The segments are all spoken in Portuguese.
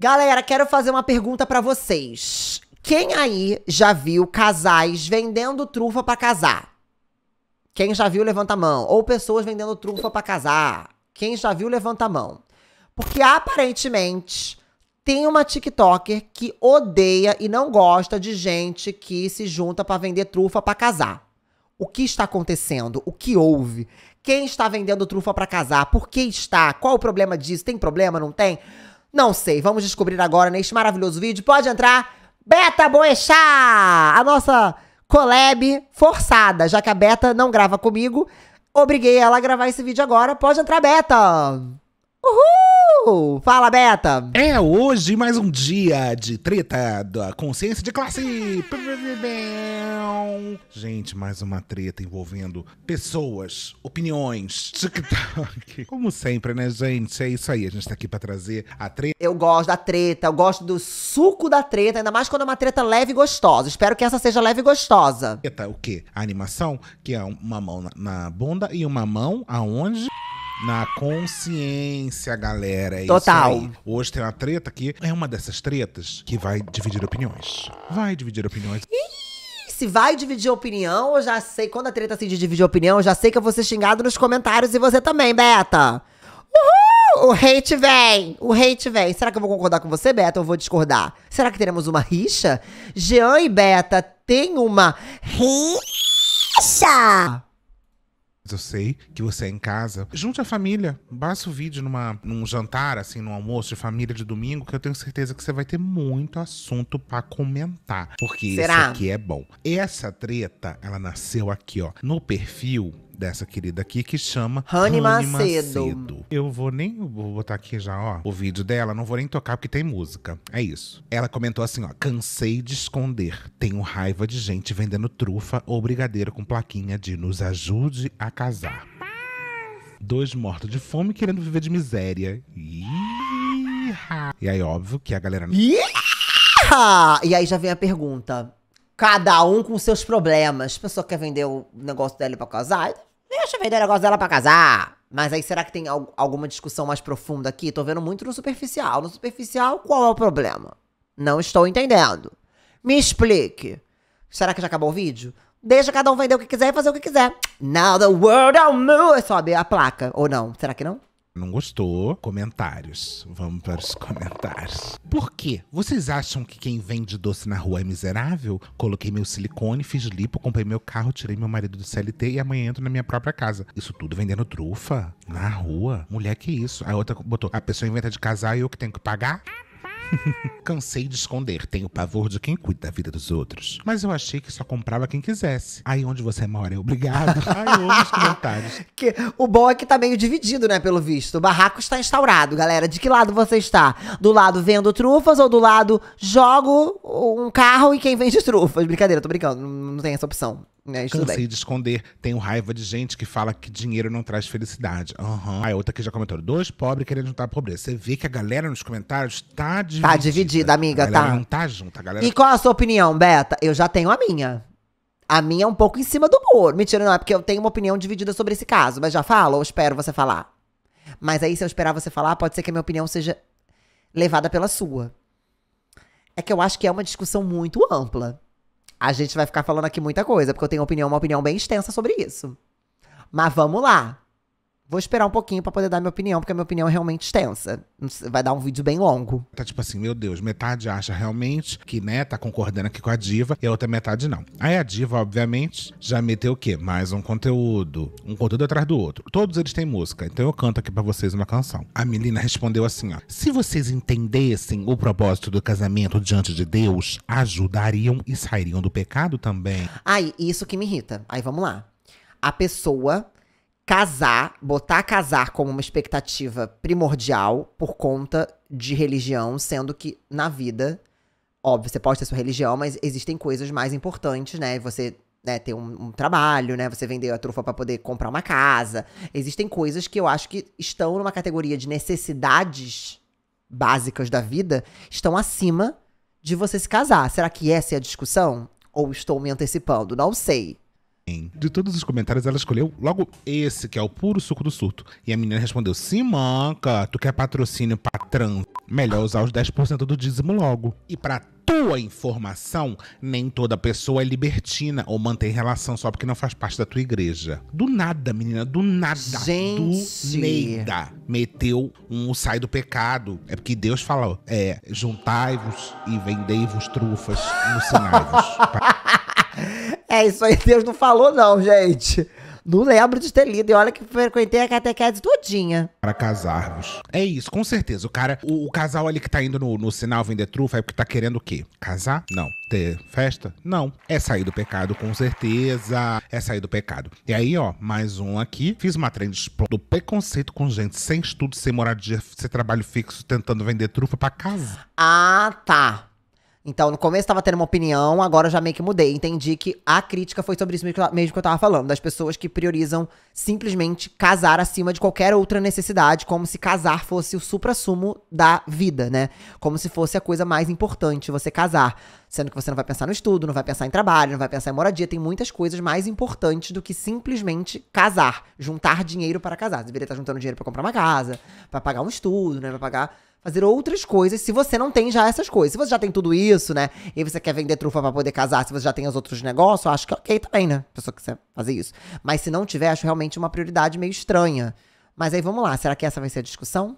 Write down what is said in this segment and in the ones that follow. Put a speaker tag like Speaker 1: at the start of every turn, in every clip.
Speaker 1: Galera, quero fazer uma pergunta para vocês. Quem aí já viu casais vendendo trufa para casar? Quem já viu, levanta a mão. Ou pessoas vendendo trufa para casar. Quem já viu, levanta a mão. Porque aparentemente tem uma TikToker que odeia e não gosta de gente que se junta para vender trufa para casar. O que está acontecendo? O que houve? Quem está vendendo trufa para casar? Por que está? Qual o problema disso? Tem problema? Não tem? Não sei, vamos descobrir agora neste maravilhoso vídeo. Pode entrar, Beta Boechat, a nossa collab forçada, já que a Beta não grava comigo. Obriguei ela a gravar esse vídeo agora. Pode entrar, Beta! Uhul! Fala, Beta! É
Speaker 2: hoje mais um dia de treta da consciência de classe! Gente, mais uma treta envolvendo pessoas, opiniões,
Speaker 1: TikTok. Como sempre, né, gente? É isso aí, a gente tá aqui pra trazer a treta. Eu gosto da treta, eu gosto do suco da treta, ainda mais quando é uma treta leve e gostosa. Espero que essa seja leve e gostosa. Treta, o quê? A animação, que é uma mão na, na bunda e uma mão
Speaker 2: aonde? na consciência, galera. É Total. Hoje tem uma treta que é uma dessas tretas que vai dividir opiniões. Vai dividir opiniões.
Speaker 1: se vai dividir opinião, eu já sei. Quando a treta se divide opinião, eu já sei que eu vou ser xingado nos comentários e você também, Beta. Uhul! O hate vem! O hate vem! Será que eu vou concordar com você, Beta, ou vou discordar? Será que teremos uma rixa? Jean e Beta têm uma rixa!
Speaker 2: mas eu sei que você é em casa. Junte a família, basta o vídeo numa, num jantar, assim, num almoço de família de domingo, que eu tenho certeza que você vai ter muito assunto para comentar. Porque Será? isso aqui é bom. Essa treta, ela nasceu aqui, ó, no perfil dessa querida aqui que chama Rani Macedo. Macedo. Eu vou nem vou botar aqui já, ó, o vídeo dela, não vou nem tocar porque tem música. É isso. Ela comentou assim, ó: "Cansei de esconder. Tenho raiva de gente vendendo trufa ou brigadeiro com plaquinha de nos ajude a casar. Dois mortos de fome querendo viver de miséria.
Speaker 1: Iha.
Speaker 2: E aí, óbvio que a galera. Iha.
Speaker 1: E aí já vem a pergunta. Cada um com seus problemas. A pessoa quer vender o negócio dela pra casar? Eu vender o negócio dela pra casar. Mas aí será que tem al alguma discussão mais profunda aqui? Tô vendo muito no superficial. No superficial, qual é o problema? Não estou entendendo. Me explique. Será que já acabou o vídeo? Deixa cada um vender o que quiser e fazer o que quiser. Now the world I'll move. Sobe a placa. Ou não? Será que não?
Speaker 2: Não gostou? Comentários. Vamos para os comentários. Por quê? Vocês acham que quem vende doce na rua é miserável? Coloquei meu silicone, fiz lipo, comprei meu carro, tirei meu marido do CLT e amanhã entro na minha própria casa. Isso tudo vendendo trufa? Na rua? Mulher, que isso? A outra botou: a pessoa inventa de casar e eu que tenho que pagar? Cansei de esconder, tenho pavor de quem cuida da vida dos outros. Mas eu achei que só comprava quem quisesse. Aí onde você mora, é obrigado. Ai, eu os comentários.
Speaker 1: Que, o bom é que tá meio dividido, né, pelo visto. O barraco está instaurado, galera. De que lado você está? Do lado vendo trufas ou do lado jogo um carro e quem vende trufas? Brincadeira, tô brincando. Não tem essa opção. É, Cansei de
Speaker 2: esconder. Tenho raiva de gente que fala que dinheiro não traz felicidade. Uhum. Aí outra que já comentou: dois pobres querendo juntar a pobreza. Você vê que a galera nos comentários
Speaker 1: tá dividida. Tá dividida, amiga, a galera tá. Não tá
Speaker 2: junto, a galera. E
Speaker 1: qual a sua opinião, Beta? Eu já tenho a minha. A minha é um pouco em cima do muro. Mentira, não, é porque eu tenho uma opinião dividida sobre esse caso. Mas já falo ou espero você falar? Mas aí, se eu esperar você falar, pode ser que a minha opinião seja levada pela sua. É que eu acho que é uma discussão muito ampla a gente vai ficar falando aqui muita coisa, porque eu tenho opinião, uma opinião bem extensa sobre isso. Mas vamos lá. Vou esperar um pouquinho para poder dar minha opinião, porque a minha opinião é realmente extensa. Vai dar um vídeo bem longo. Tá tipo
Speaker 2: assim, meu Deus, metade acha realmente que, né, tá concordando aqui com a diva e a outra metade não. Aí a diva, obviamente, já meteu o quê? Mais um conteúdo. Um conteúdo atrás do outro. Todos eles têm música, então eu canto aqui para vocês uma canção. A menina respondeu assim, ó. Se vocês entendessem o propósito do casamento diante de Deus, ajudariam e sairiam do pecado também.
Speaker 1: Ai, isso que me irrita. Aí vamos lá. A pessoa casar, botar casar como uma expectativa primordial por conta de religião, sendo que na vida, óbvio, você pode ter sua religião, mas existem coisas mais importantes, né? Você né, ter um, um, trabalho, né? Você vender a trufa para poder comprar uma casa. Existem coisas que eu acho que estão numa categoria de necessidades básicas da vida, estão acima de você se casar. Será que essa é a discussão? Ou estou me antecipando? Não sei.
Speaker 2: De todos os comentários, ela escolheu logo esse, que é o puro suco do surto. E a menina respondeu: Simanca, tu quer patrocínio patrão? Melhor usar os 10% do dízimo logo. E pra tua informação, nem toda pessoa é libertina ou mantém relação só porque não faz parte da tua igreja. Do nada, menina, do nada. Gente. Do neida. Meteu um sai do pecado. É porque Deus fala: é, juntai-vos e vendei-vos trufas no sinai-vos.
Speaker 1: É, isso aí Deus não falou, não, gente. Não lembro de ter lido. E olha que frequentei a catequese todinha.
Speaker 2: Para casarmos. É isso, com certeza. O cara, o, o casal ali que tá indo no, no sinal vender trufa é porque tá querendo o quê? Casar? Não. Ter festa? Não. É sair do pecado, com certeza. É sair do pecado. E aí, ó, mais um aqui. Fiz uma trend do preconceito com gente sem estudo, sem moradia, sem trabalho fixo, tentando vender trufa para casar.
Speaker 1: Ah, tá. Então, no começo tava tendo uma opinião, agora eu já meio que mudei. Entendi que a crítica foi sobre isso mesmo que eu tava falando, das pessoas que priorizam simplesmente casar acima de qualquer outra necessidade, como se casar fosse o suprassumo da vida, né? Como se fosse a coisa mais importante você casar. Sendo que você não vai pensar no estudo, não vai pensar em trabalho, não vai pensar em moradia. Tem muitas coisas mais importantes do que simplesmente casar, juntar dinheiro para casar. Você deveria estar juntando dinheiro para comprar uma casa, para pagar um estudo, né? Pra pagar fazer outras coisas se você não tem já essas coisas. Se você já tem tudo isso, né? E você quer vender trufa para poder casar, se você já tem os outros negócios, eu acho que é ok também, né? A pessoa quiser fazer isso. Mas se não tiver, acho realmente uma prioridade meio estranha. Mas aí vamos lá, será que essa vai ser a discussão?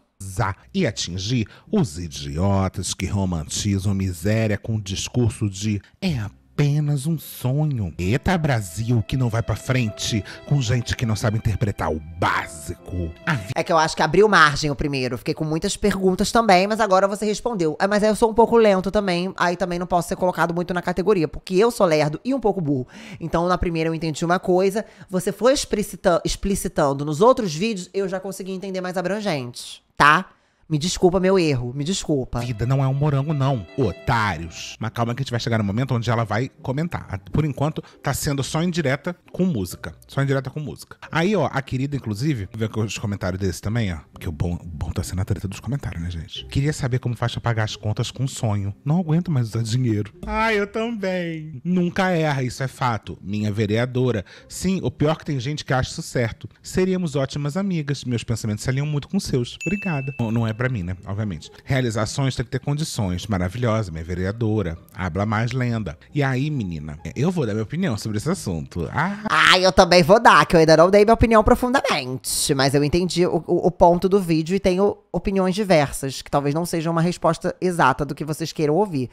Speaker 2: e atingir os idiotas que romantizam miséria com o discurso de é a apenas um sonho. Eita, Brasil que não vai para frente com gente que não sabe interpretar o básico.
Speaker 1: É que eu acho que abriu margem o primeiro. Fiquei com muitas perguntas também, mas agora você respondeu. Ah, mas aí eu sou um pouco lento também, aí também não posso ser colocado muito na categoria, porque eu sou lerdo e um pouco burro. Então, na primeira eu entendi uma coisa, você foi explicitando, explicitando nos outros vídeos, eu já consegui entender mais abrangente, tá? Me desculpa meu erro, me desculpa. Vida não
Speaker 2: é um morango, não, otários. Mas calma que a gente vai chegar no momento onde ela vai comentar. Ah, por enquanto, tá sendo só indireta com música. Só indireta com música. Aí, ó, a querida, inclusive, vê os comentários desse também, ó. Porque o bom, o bom tá sendo a treta dos comentários, né, gente? Queria saber como faz pra pagar as contas com sonho. Não aguento mais usar dinheiro. Ah, eu também. Nunca erra, isso é fato. Minha vereadora. Sim, o pior é que tem gente que acha isso certo. Seríamos ótimas amigas. Meus pensamentos se alinham muito com seus. Obrigada. Não é para mim, né? Obviamente. Realizações tem que ter condições. Maravilhosa, minha vereadora. Habla mais lenda. E aí, menina, eu vou dar minha opinião sobre esse assunto. Ah,
Speaker 1: ah eu também vou dar, que eu ainda não dei minha opinião profundamente. Mas eu entendi o, o, o ponto do vídeo e tenho opiniões diversas, que talvez não sejam uma resposta exata do que vocês queiram ouvir.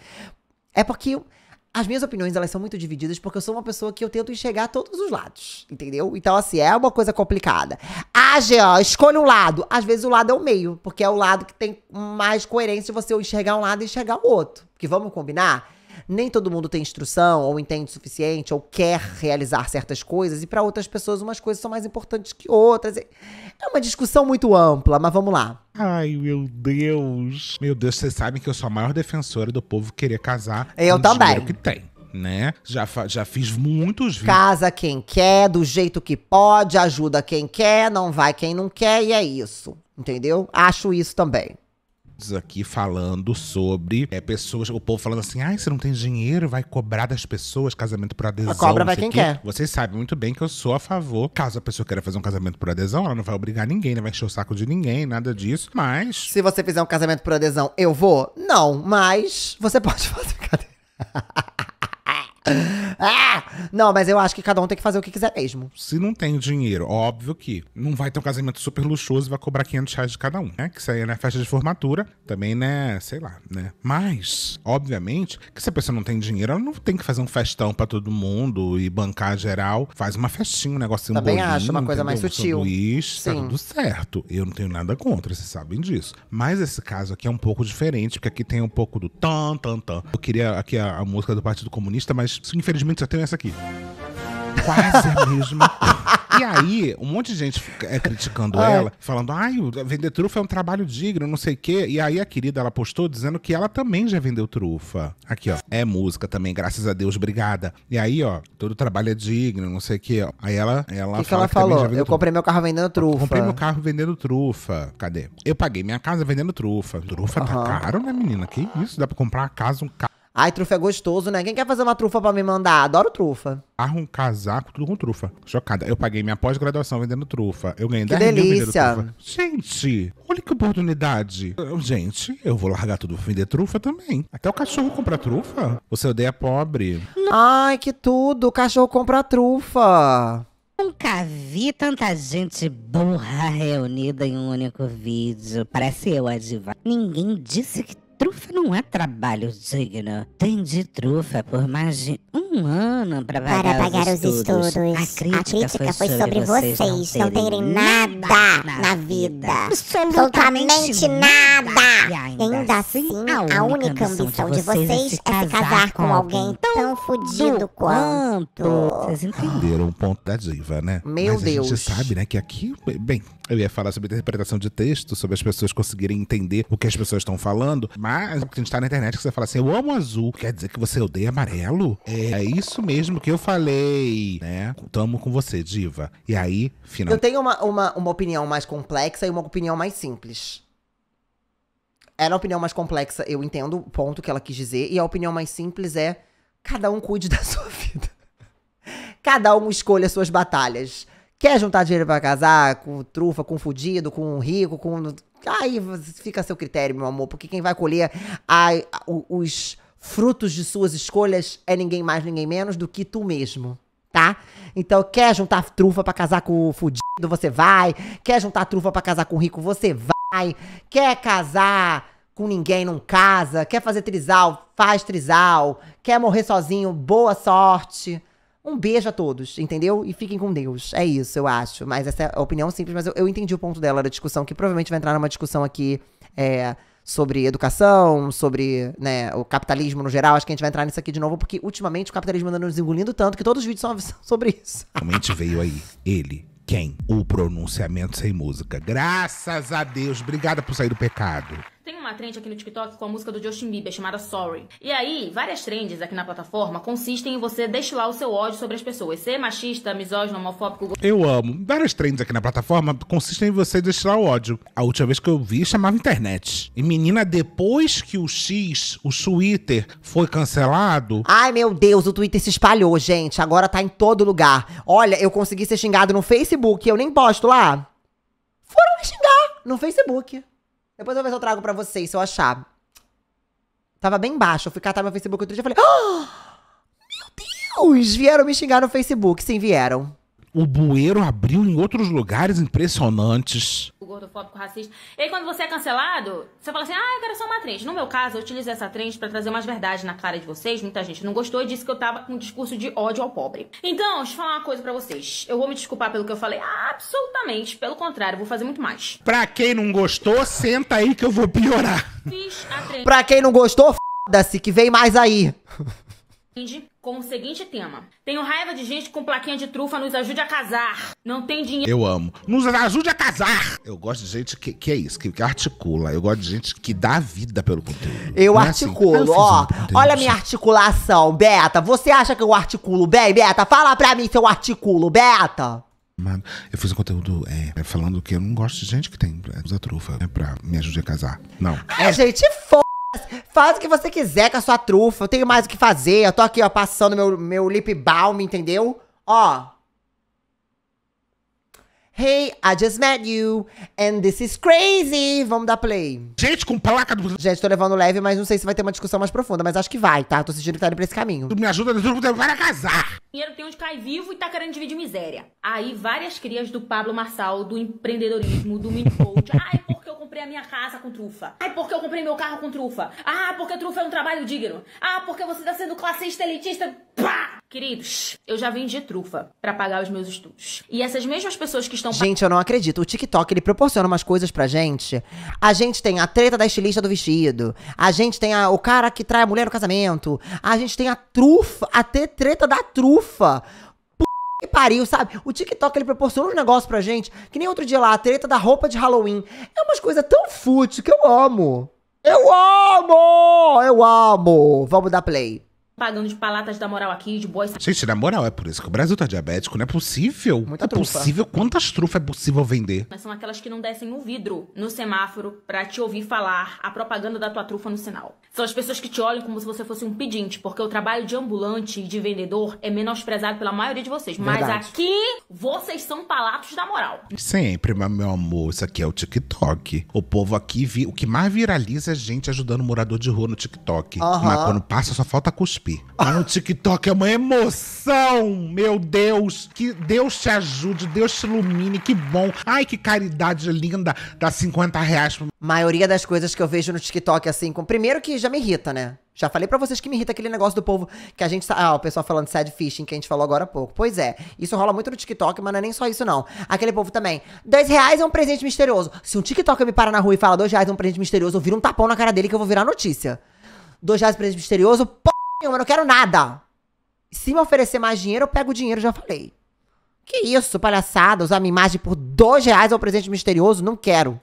Speaker 1: É porque as minhas opiniões, elas são muito divididas porque eu sou uma pessoa que eu tento enxergar todos os lados, entendeu? Então, assim, é uma coisa complicada. Ah, Jean, escolha um lado. Às vezes o lado é o meio, porque é o lado que tem mais coerência você enxergar um lado e enxergar o outro. Porque vamos combinar? nem todo mundo tem instrução, ou entende o suficiente, ou quer realizar certas coisas, e para outras pessoas umas coisas são mais importantes que outras. É uma discussão muito ampla, mas vamos lá.
Speaker 2: Ai, meu Deus. Meu Deus, vocês sabem que eu sou a maior defensora do povo querer casar. Eu também. que tem né? Já, já fiz
Speaker 1: muitos vídeos. Casa quem quer, do jeito que pode, ajuda quem quer, não vai quem não quer, e é isso. Entendeu? Acho isso também
Speaker 2: aqui falando sobre é, pessoas, o povo falando assim: ai, você não tem dinheiro, vai cobrar das pessoas casamento por adesão. A cobra vai quem quer. Vocês sabem muito bem que eu sou a favor. Caso a pessoa queira fazer um casamento por adesão, ela não vai obrigar
Speaker 1: ninguém, não vai encher o saco de ninguém, nada disso. Mas. Se você fizer um casamento por adesão, eu vou? Não, mas você pode fazer ah! Não, mas eu acho que cada um tem que fazer o que quiser mesmo.
Speaker 2: Se não tem dinheiro, óbvio que não vai ter um casamento super luxuoso e vai cobrar 500 reais de cada um, né? Que isso aí é né, festa de formatura, também, né? Sei lá, né? Mas, obviamente, que se a pessoa não tem dinheiro, ela não tem que fazer um festão para todo mundo e bancar geral. Faz uma festinha, um negocinho também bolinho. acho, uma coisa mais um sutil. Sanduíche, tá Sim. tá tudo certo. Eu não tenho nada contra, vocês sabem disso. Mas esse caso aqui é um pouco diferente, porque aqui tem um pouco do tan, tan, tan. Eu queria aqui a, a música do Partido Comunista, mas infelizmente só tem essa aqui. Quase a mesma E aí, um monte de gente é, criticando ah, ela, falando, ai, vender trufa é um trabalho digno, não sei o quê. E aí a querida, ela postou dizendo que ela também já vendeu trufa. Aqui, ó. É música também, graças a Deus, obrigada. E aí, ó, todo trabalho é digno, não sei o quê. Aí ela, ela que fala que ela que falou? Eu
Speaker 1: comprei meu carro vendendo trufa. comprei meu
Speaker 2: carro vendendo trufa. Cadê? Eu paguei minha casa vendendo trufa. Trufa uhum. tá caro, né, menina? Que isso? Dá pra comprar a casa, um carro
Speaker 1: Ai, trufa é gostoso, né? Quem quer fazer uma trufa pra me mandar? Adoro trufa.
Speaker 2: Arro um casaco, tudo com trufa. Chocada. Eu paguei minha pós-graduação vendendo trufa. Eu ganhei que 10 delícia. mil vendendo trufa. Gente, olha que oportunidade. Eu, gente, eu vou largar tudo pra vender trufa também. Até o cachorro compra trufa. Você odeia pobre.
Speaker 1: Ai, que tudo. O cachorro compra trufa. Nunca vi tanta gente burra
Speaker 2: reunida em um único vídeo. Parece eu, a diva. Ninguém disse que trufa não é trabalho digno. Tem de trufa por mais de um ano para pagar, para pagar os, estudos. os estudos. A crítica, a crítica foi, sobre, sobre vocês, vocês não, terem não terem nada na vida. Absolutamente nada. E ainda, ainda assim, assim a única ambição de vocês, de vocês é, é se casar, casar com alguém tão fodido quanto. Vocês entenderam o ponto da diva, né? Meu Mas Deus. A gente sabe, né, que aqui, bem, eu ia falar sobre interpretação de texto, sobre as pessoas conseguirem entender o que as pessoas estão falando, mas porque a gente tá na internet que você fala assim, eu amo azul, quer dizer que você odeia amarelo? É, é isso mesmo que eu falei, né? Tamo com você, diva. E aí, final. Eu
Speaker 1: tenho uma, uma, uma opinião mais complexa e uma opinião mais simples. Era a opinião mais complexa, eu entendo o ponto que ela quis dizer, e a opinião mais simples é cada um cuide da sua vida. Cada um escolha suas batalhas. Quer juntar dinheiro para casar com trufa, com fudido, com rico, com. Aí fica a seu critério, meu amor, porque quem vai colher a, a, os frutos de suas escolhas é ninguém mais, ninguém menos do que tu mesmo, tá? Então, quer juntar trufa para casar com fudido, você vai. Quer juntar trufa para casar com rico, você vai. Quer casar com ninguém, não casa. Quer fazer trisal, faz trisal. Quer morrer sozinho, boa sorte. Um beijo a todos, entendeu? E fiquem com Deus. É isso, eu acho. Mas essa é a opinião simples, mas eu, eu entendi o ponto dela da discussão, que provavelmente vai entrar numa discussão aqui é, sobre educação, sobre né, o capitalismo no geral. Acho que a gente vai entrar nisso aqui de novo, porque ultimamente o capitalismo anda nos engolindo tanto que todos os vídeos são sobre isso.
Speaker 2: Realmente veio aí ele, quem? O pronunciamento sem música. Graças a Deus. Obrigada por sair do pecado.
Speaker 3: Tem uma trend aqui no TikTok com a música do Justin Bieber chamada Sorry. E aí, várias trends aqui na plataforma consistem em você destilar o seu ódio sobre as pessoas. Ser machista, misógino, homofóbico.
Speaker 2: Eu amo. Várias trends aqui na plataforma consistem em você destilar o ódio. A última vez que eu vi chamava internet. E menina, depois que o X, o Twitter, foi cancelado.
Speaker 1: Ai meu Deus, o Twitter se espalhou, gente. Agora tá em todo lugar. Olha, eu consegui ser xingado no Facebook, eu nem posto lá. Foram me xingar no Facebook. Depois se eu trago pra vocês, se eu achar. Tava bem baixo. Eu fui catar meu Facebook outro dia e falei. Oh, meu Deus! Vieram me xingar no Facebook. Sim, vieram. O bueiro abriu em outros lugares impressionantes.
Speaker 3: O gordofóbico racista. E aí, quando você é cancelado, você fala assim: ah, eu quero só uma trend. No meu caso, eu utilizei essa trend para trazer umas verdades na cara de vocês. Muita gente não gostou e disse que eu tava com um discurso de ódio ao pobre. Então, deixa eu falar uma coisa para vocês. Eu vou me desculpar pelo que eu falei. Absolutamente. Pelo contrário, vou fazer muito mais.
Speaker 1: Pra quem não gostou, senta aí que eu vou piorar. Fiz a trend. Pra quem não gostou, foda-se, que vem mais aí
Speaker 3: com o seguinte tema: Tenho raiva de gente com plaquinha de trufa, nos ajude a casar. Não tem dinheiro. Eu
Speaker 2: amo.
Speaker 1: Nos ajude a
Speaker 2: casar! Eu gosto de gente que, que é isso, que, que articula. Eu gosto de gente que dá vida pelo conteúdo. Eu Não
Speaker 1: articulo, é assim? ó. olha a minha articulação, Beta. Você acha que eu articulo bem, Beta? Fala pra mim se eu articulo, Beta.
Speaker 2: Eu fiz um conteúdo é, é, falando que eu não gosto de gente que tem é, usa trufa né, pra me ajudar a casar. Não.
Speaker 1: É gente foda! Faz o que você quiser com a sua trufa. Eu tenho mais o que fazer. Eu tô aqui, ó, passando meu, meu lip balm, entendeu? Ó. Hey, I just met you, and this is crazy. Vamos dar play. Gente, com placa do... Gente, tô levando leve, mas não sei se vai ter uma discussão mais profunda, mas acho que vai, tá? Tô sentindo que tá indo pra esse caminho. Tu me ajuda, tu vai casar.
Speaker 3: Dinheiro tem onde cai vivo e tá querendo dividir miséria. Aí várias crias do Pablo Marçal, do empreendedorismo, do mini coach. Ai, porque comprei a minha casa com trufa. Ai, porque eu comprei meu carro com trufa. Ah, porque trufa é um trabalho digno. Ah, porque você tá sendo classista, elitista. Pá! Queridos, eu já vendi trufa para pagar os meus estudos. E essas mesmas pessoas que estão. Gente,
Speaker 1: eu não acredito. O TikTok ele proporciona umas coisas pra gente. A gente tem a treta da estilista do vestido. A gente tem a, o cara que trai a mulher no casamento. A gente tem a trufa, até treta da trufa. E pariu, sabe? O TikTok ele proporciona um negócios pra gente que nem outro dia lá, a treta da roupa de Halloween. É umas coisas tão fútil que eu amo. Eu amo! Eu amo! Vamos dar play
Speaker 3: pagando de palatas da moral aqui, de boas.
Speaker 2: Gente, na moral, é por isso que o Brasil tá diabético, não é possível. Muita é trufa. possível. Quantas trufas é possível vender?
Speaker 3: Mas são aquelas que não descem o vidro no semáforo para te ouvir falar a propaganda da tua trufa no sinal. São as pessoas que te olham como se você fosse um pedinte, porque o trabalho de ambulante e de vendedor é menosprezado pela maioria de vocês. Verdade. Mas aqui, vocês são palatos da moral.
Speaker 2: Sempre, meu amor. Isso aqui é o TikTok. O povo aqui, vi... o que mais viraliza é gente ajudando morador de rua no TikTok. Uhum. Mas quando passa, só falta cuspir príncipe. Ah, no TikTok é uma emoção!
Speaker 1: Meu Deus! Que Deus te ajude, Deus te ilumine, que bom! Ai, que caridade linda! Dá 50 reais pra maioria das coisas que eu vejo no TikTok, assim, com. Primeiro que já me irrita, né? Já falei para vocês que me irrita aquele negócio do povo que a gente. Ah, o pessoal falando sad fishing que a gente falou agora há pouco. Pois é, isso rola muito no TikTok, mas não é nem só isso, não. Aquele povo também. Dois reais é um presente misterioso. Se um TikTok me para na rua e fala dois reais é um presente misterioso, eu viro um tapão na cara dele que eu vou virar notícia. Dois reais é um presente misterioso, pô! nenhuma, eu não quero nada. Se me oferecer mais dinheiro, eu pego o dinheiro, já falei. Que isso, palhaçada, usar minha imagem por dois reais ao é presente misterioso, não quero.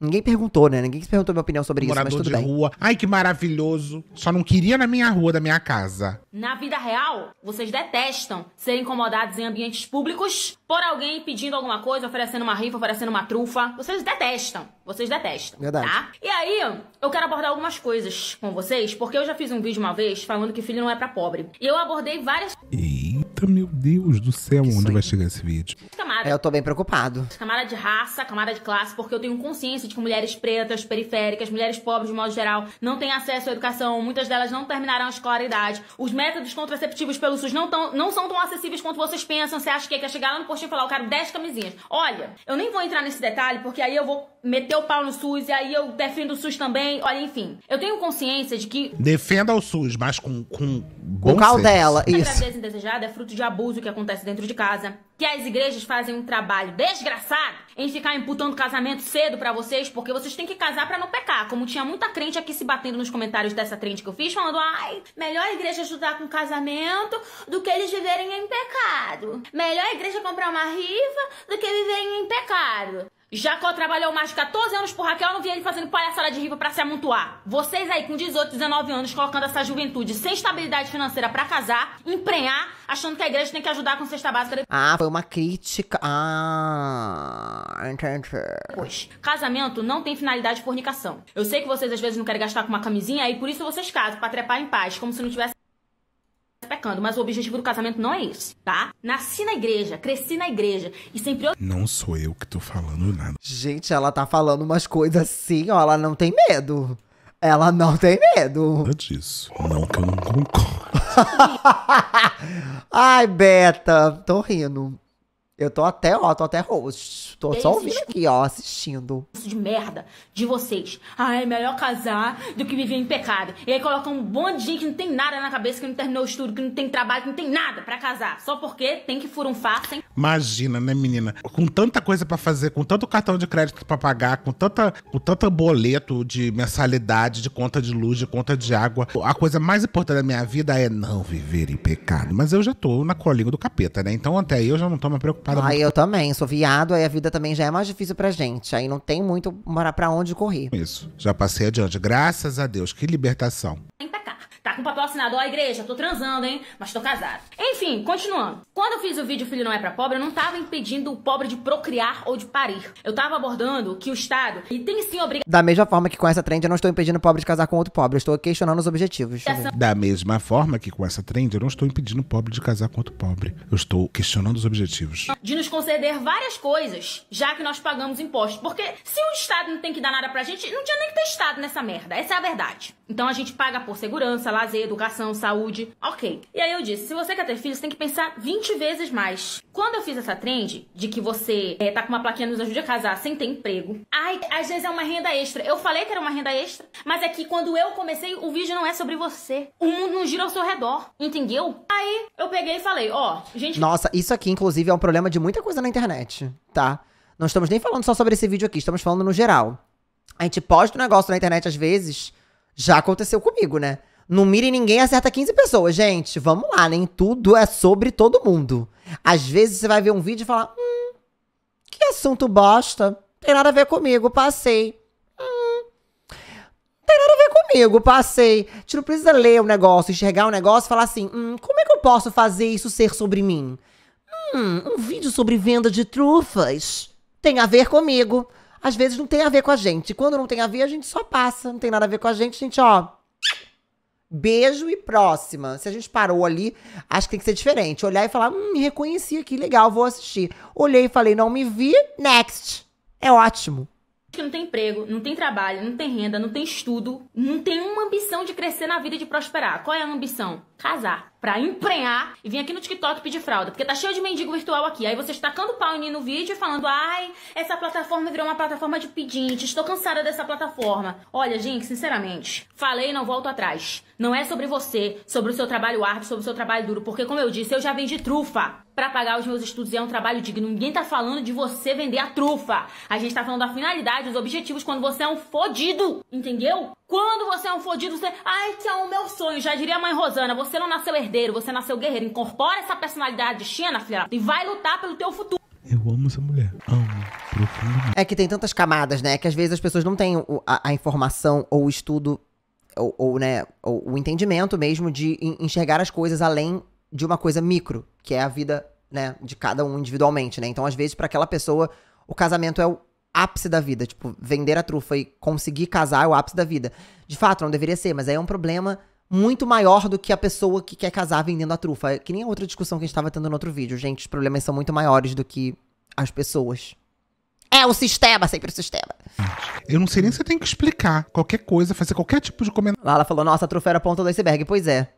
Speaker 1: Ninguém perguntou, né? Ninguém perguntou minha opinião sobre Morador isso, mas tudo de bem. rua. Ai, que maravilhoso. Só não queria na minha rua, da minha casa.
Speaker 3: Na vida real, vocês detestam ser incomodados em ambientes públicos por alguém pedindo alguma coisa, oferecendo uma rifa, oferecendo uma trufa. Vocês detestam. Vocês detestam. Tá? Verdade. Tá? E aí, eu quero abordar algumas coisas com vocês, porque eu já fiz um vídeo uma vez falando que filho não é para pobre. E eu abordei várias.
Speaker 2: E meu Deus do céu, que onde sonho. vai chegar esse vídeo? Camada. É, eu tô bem
Speaker 1: preocupado.
Speaker 3: Camada de raça, camada de classe, porque eu tenho consciência de que mulheres pretas, periféricas, mulheres pobres de modo geral, não têm acesso à educação, muitas delas não terminarão a escolaridade. Os métodos contraceptivos pelo SUS não, tão, não são tão acessíveis quanto vocês pensam. Você acha que é, é chegar lá no postinho e falar, eu quero 10 camisinhas. Olha, eu nem vou entrar nesse detalhe, porque aí eu vou meter o pau no SUS e aí eu defendo o SUS também. Olha, enfim, eu tenho consciência de que.
Speaker 2: Defenda o SUS, mas com, com bom Com cautela,
Speaker 3: senso. isso. A gravidez indesejada é fruto de abuso que acontece dentro de casa, que as igrejas fazem um trabalho desgraçado em ficar imputando casamento cedo para vocês, porque vocês têm que casar para não pecar, como tinha muita crente aqui se batendo nos comentários dessa crente que eu fiz, falando, ai, melhor a igreja ajudar com casamento do que eles viverem em pecado. Melhor a igreja comprar uma riva do que viverem em pecado. Jacó trabalhou mais de 14 anos por Raquel, não vi ele fazendo palhaçada de riva para se amontoar. Vocês aí com 18, 19 anos, colocando essa juventude sem estabilidade financeira para casar, emprenhar, achando que a igreja tem que ajudar com cesta básica.
Speaker 1: Ah, foi uma crítica. Ah, entendi. Pois,
Speaker 3: casamento não tem finalidade de fornicação. Eu sei que vocês às vezes não querem gastar com uma camisinha, aí por isso vocês casam, pra trepar em paz, como se não tivesse pecando, mas o objetivo do casamento não é esse, tá? Nasci na igreja, cresci na igreja e sempre eu... Não
Speaker 1: sou eu que tô
Speaker 2: falando nada.
Speaker 1: Gente, ela tá falando umas coisas assim, ó, ela não tem medo. Ela não tem medo. Nada disso. Não que eu não concordo. Ai, Beta, tô rindo. Eu tô até, ó, tô até host. Tô só ouvindo aqui, ó, assistindo.
Speaker 3: De merda de vocês. Ah, é melhor casar do que viver em pecado. E aí colocam um bom de gente que não tem nada na cabeça, que não terminou o estudo, que não tem trabalho, que não tem nada para casar. Só porque tem que furunfar sem.
Speaker 2: Imagina, né, menina? Com tanta coisa para fazer, com tanto cartão de crédito para pagar, com tanta, com tanto boleto de mensalidade, de conta de luz, de conta de água. A coisa mais importante da minha vida é não viver em pecado. Mas eu já tô na colinha do capeta, né? Então até aí eu já não tô mais preocupado Cada ah, eu
Speaker 1: também, sou viado, aí a vida também já é mais difícil pra gente. Aí não tem muito para onde correr. Isso, já passei adiante.
Speaker 2: Graças a Deus, que libertação. Vem pra
Speaker 3: cá. Tá com papel assinado, ó, igreja, tô transando, hein? Mas tô casado. Enfim, continuando. Quando eu fiz o vídeo Filho Não É para Pobre, eu não tava impedindo o pobre de procriar ou de parir. Eu tava abordando que o Estado e tem sim obrigação. Da
Speaker 1: mesma forma que com essa trend eu não estou impedindo o pobre de casar com outro pobre, eu estou questionando os objetivos. Da mesma forma que com essa trend eu não estou
Speaker 2: impedindo o pobre de casar com outro pobre, eu estou questionando os objetivos.
Speaker 3: De nos conceder várias coisas, já que nós pagamos impostos. Porque se o Estado não tem que dar nada pra gente, não tinha nem que ter Estado nessa merda. Essa é a verdade. Então a gente paga por segurança, segurança, lazer, educação, saúde. Ok. E aí eu disse: se você quer ter filhos, tem que pensar 20 vezes mais. Quando eu fiz essa trend de que você é, tá com uma plaquinha nos ajude a casar sem ter emprego, ai, às vezes é uma renda extra. Eu falei que era uma renda extra, mas é que quando eu comecei, o vídeo não é sobre você. O mundo não gira ao seu redor, entendeu? Aí eu peguei e falei: ó, oh, gente. Nossa,
Speaker 1: isso aqui, inclusive, é um problema de muita coisa na internet, tá? Não estamos nem falando só sobre esse vídeo aqui, estamos falando no geral. A gente posta um negócio na internet às vezes. Já aconteceu comigo, né? No Mire ninguém acerta 15 pessoas, gente. Vamos lá, nem né? tudo é sobre todo mundo. Às vezes você vai ver um vídeo e falar: hum, que assunto bosta. Tem nada a ver comigo, passei. Hum, tem nada a ver comigo, passei. A gente não precisa ler o um negócio, enxergar o um negócio e falar assim: hum, como é que eu posso fazer isso ser sobre mim? Hum, um vídeo sobre venda de trufas tem a ver comigo. Às vezes não tem a ver com a gente. Quando não tem a ver, a gente só passa. Não tem nada a ver com a gente, a gente, ó, Beijo e próxima. Se a gente parou ali, acho que tem que ser diferente. Olhar e falar, hum, me reconheci aqui, legal, vou assistir. Olhei e falei, não me vi, next. É ótimo
Speaker 3: que não tem emprego, não tem trabalho, não tem renda, não tem estudo, não tem uma ambição de crescer na vida e de prosperar. Qual é a ambição? Casar pra emprenhar e vir aqui no TikTok pedir fralda. Porque tá cheio de mendigo virtual aqui. Aí vocês tacando pau em mim no vídeo e falando, ai, essa plataforma virou uma plataforma de pedinte, estou cansada dessa plataforma. Olha, gente, sinceramente, falei não volto atrás. Não é sobre você, sobre o seu trabalho árduo, sobre o seu trabalho duro. Porque, como eu disse, eu já vendi trufa para pagar os meus estudos e é um trabalho digno. Ninguém tá falando de você vender a trufa. A gente tá falando da finalidade, dos objetivos, quando você é um fodido, entendeu? Quando você é um fodido, você. Ai, que é o meu sonho. Já diria a mãe Rosana, você não nasceu herdeiro herdeiro, você nasceu guerreiro. Incorpora essa personalidade na filha, e vai lutar pelo teu futuro.
Speaker 2: Eu amo essa mulher.
Speaker 1: Amo. Profundamente. É que tem tantas camadas, né? Que às vezes as pessoas não têm a, a informação ou o estudo ou, ou, né, ou, o entendimento mesmo de enxergar as coisas além de uma coisa micro, que é a vida, né, de cada um individualmente, né? Então, às vezes, para aquela pessoa, o casamento é o ápice da vida, tipo, vender a trufa e conseguir casar é o ápice da vida. De fato, não deveria ser, mas aí é um problema muito maior do que a pessoa que quer casar vendendo a trufa. É que nem a outra discussão que a gente estava tendo no outro vídeo, gente. Os problemas são muito maiores do que as pessoas. É o sistema, sempre o sistema. Eu não sei nem se eu tenho que explicar qualquer coisa, fazer qualquer tipo de comentário. Lala falou, nossa, a trufa era a ponta do iceberg. Pois é.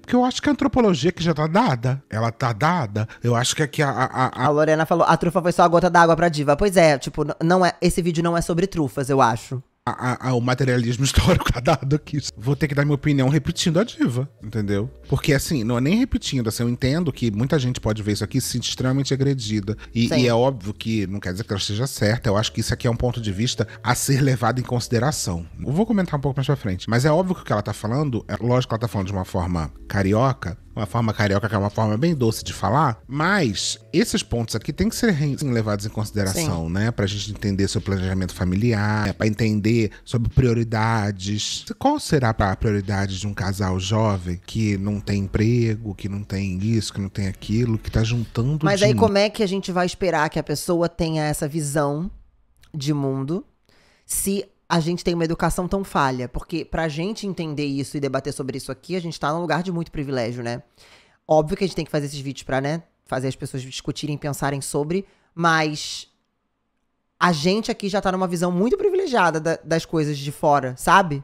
Speaker 1: Porque eu acho que a antropologia que já tá dada, ela tá dada. Eu acho que aqui a... A, a... a Lorena falou, a trufa foi só a gota d'água pra diva. Pois é, tipo, não é, esse vídeo não é sobre trufas, eu acho o ao materialismo
Speaker 2: histórico tá dado aqui. Vou ter que dar minha opinião repetindo a diva, entendeu? Porque assim, não é nem repetindo, assim, eu entendo que muita gente pode ver isso aqui e se sente extremamente agredida. E, e, é óbvio que não quer dizer que ela esteja certa, eu acho que isso aqui é um ponto de vista a ser levado em consideração. Eu vou comentar um pouco mais pra frente, mas é óbvio que o que ela tá falando, é, lógico que ela tá falando de uma forma carioca, uma forma carioca, que é uma forma bem doce de falar, mas esses pontos aqui têm que ser levados em consideração, Sim. né? Pra gente entender sobre planejamento familiar, né? para entender sobre prioridades. Qual será a prioridade de um casal jovem que não tem emprego, que não tem isso, que não tem aquilo, que tá juntando Mas dinheiro. aí como
Speaker 1: é que a gente vai esperar que a pessoa tenha essa visão de mundo se a gente tem uma educação tão falha. Porque pra gente entender isso e debater sobre isso aqui, a gente tá num lugar de muito privilégio, né? Óbvio que a gente tem que fazer esses vídeos pra, né? Fazer as pessoas discutirem, pensarem sobre, mas a gente aqui já tá numa visão muito privilegiada da, das coisas de fora, sabe?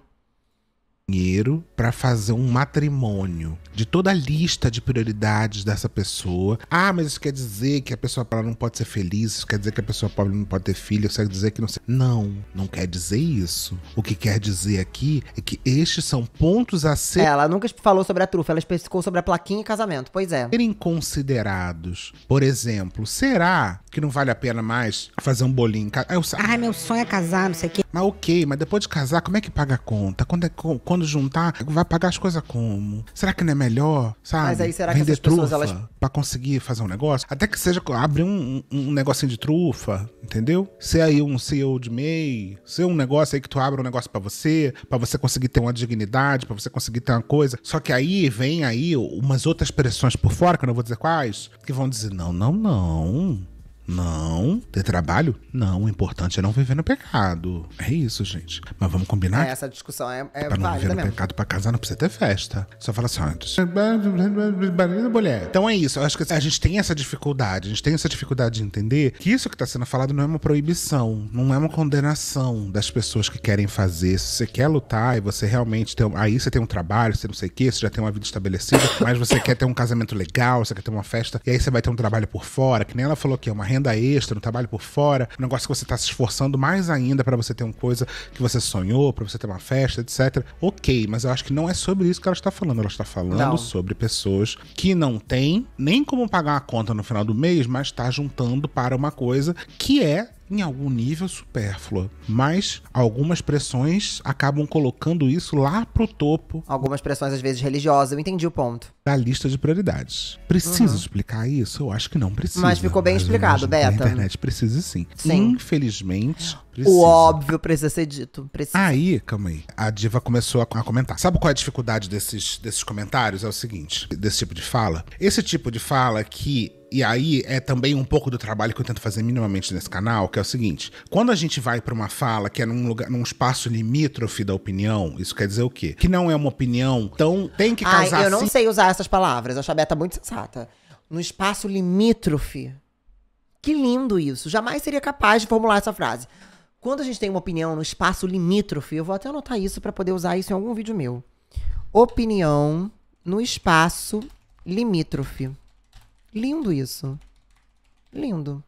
Speaker 2: dinheiro para fazer um matrimônio, de toda a lista de prioridades dessa pessoa. Ah, mas isso quer dizer que a pessoa pobre não pode ser feliz, isso quer dizer que a pessoa pobre não pode ter filho, isso quer dizer que não sei. Não, não quer dizer isso. O que quer dizer aqui é que estes são pontos a ser. Ela
Speaker 1: nunca falou sobre a trufa, ela especificou sobre a plaquinha e casamento, pois é.
Speaker 2: Serem considerados. Por exemplo, será que não vale a pena mais fazer um bolinho? Ah, Ai, meu sonho é casar, não sei o quê. Mas ok, mas depois de casar, como é que paga a conta? Quando é, quando quando juntar, vai pagar as coisas como? Será que não é melhor, sabe? Mas aí será Vender que essas pessoas, trufa elas... pra conseguir fazer um negócio? Até que seja abrir um, um, um negocinho de trufa, entendeu? Ser aí um CEO de MEI, ser um negócio aí que tu abra um negócio para você, para você conseguir ter uma dignidade, para você conseguir ter uma coisa. Só que aí vem aí umas outras pressões por fora, que eu não vou dizer quais, que vão dizer, não, não, não. Não. Ter trabalho? Não. O importante é não viver no pecado. É isso, gente. Mas vamos combinar? É, essa
Speaker 1: discussão é, é pra não viver no mesmo.
Speaker 2: pecado pra casar, não precisa ter festa. Só fala assim, antes. Ah, então é isso. Eu acho que assim, a gente tem essa dificuldade. A gente tem essa dificuldade de entender que isso que tá sendo falado não é uma proibição, não é uma condenação das pessoas que querem fazer. Se você quer lutar e você realmente tem. Aí você tem um trabalho, você não sei o quê, você já tem uma vida estabelecida, mas você quer ter um casamento legal, você quer ter uma festa, e aí você vai ter um trabalho por fora, que nem ela falou que é uma renda renda extra, um trabalho por fora, um negócio que você está se esforçando mais ainda para você ter uma coisa que você sonhou, para você ter uma festa, etc. Ok, mas eu acho que não é sobre isso que ela está falando. Ela está falando não. sobre pessoas que não têm nem como pagar a conta no final do mês, mas está juntando para uma coisa que é em algum nível supérflua, mas algumas pressões acabam colocando
Speaker 1: isso lá pro topo. Algumas pressões às vezes religiosas, eu entendi o ponto.
Speaker 2: Da lista de prioridades. Preciso uhum. explicar isso? Eu acho que não precisa. Mas ficou bem mas explicado, Beta. A internet precisa sim. sim. Infelizmente, Precisa. O óbvio
Speaker 1: precisa ser dito.
Speaker 2: Precisa. Aí, calma aí. A diva começou a, comentar. Sabe qual é a dificuldade desses, desses comentários? É o seguinte: desse tipo de fala. Esse tipo de fala que e aí é também um pouco do trabalho que eu tento fazer minimamente nesse canal, que é o seguinte: quando a gente vai para uma fala que é num lugar, num espaço limítrofe da opinião, isso quer dizer o quê? Que não é uma opinião, então tem que causar. Ai, eu não sei
Speaker 1: usar essas palavras. Eu acho a Beta muito sensata. No espaço limítrofe. Que lindo isso. Jamais seria capaz de formular essa frase. Quando a gente tem uma opinião no espaço limítrofe, eu vou até anotar isso para poder usar isso em algum vídeo meu. Opinião no espaço limítrofe. Lindo isso. Lindo.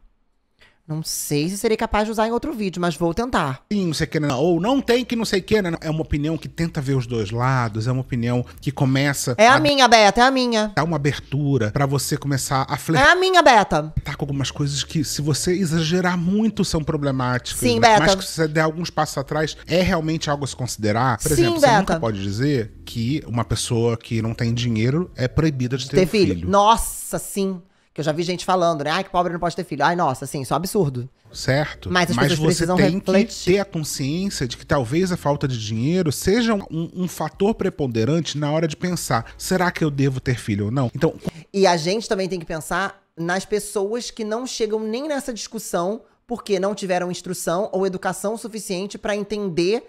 Speaker 1: Não sei se serei capaz de usar em outro vídeo, mas vou tentar. Sim, não sei que né, não. Ou não tem que não sei que né, não. É uma opinião
Speaker 2: que tenta ver os dois lados, é uma opinião que começa. É a, a... minha,
Speaker 1: Beta, é a minha.
Speaker 2: Dá uma abertura para você começar a flertar. É a minha, Beta. Tá com algumas coisas que, se você exagerar muito, são problemáticas. Sim, né? Beta. Mas que se você der alguns passos atrás, é realmente algo a se considerar. Por Sim, exemplo, Beta. você nunca pode dizer que uma pessoa que não tem dinheiro é proibida de ter, ter um filho. filho.
Speaker 1: Nossa, sim. Que eu já vi gente falando, né? Ai, que pobre não pode ter filho. Ai, nossa, assim, isso é um absurdo.
Speaker 2: Certo. Mas, Mas você tem refletir. que ter a consciência de que talvez a falta de dinheiro seja um, um, fator preponderante na hora de pensar: será que eu devo ter filho ou não? Então.
Speaker 1: E a gente também tem que pensar nas pessoas que não chegam nem nessa discussão porque não tiveram instrução ou educação suficiente para entender.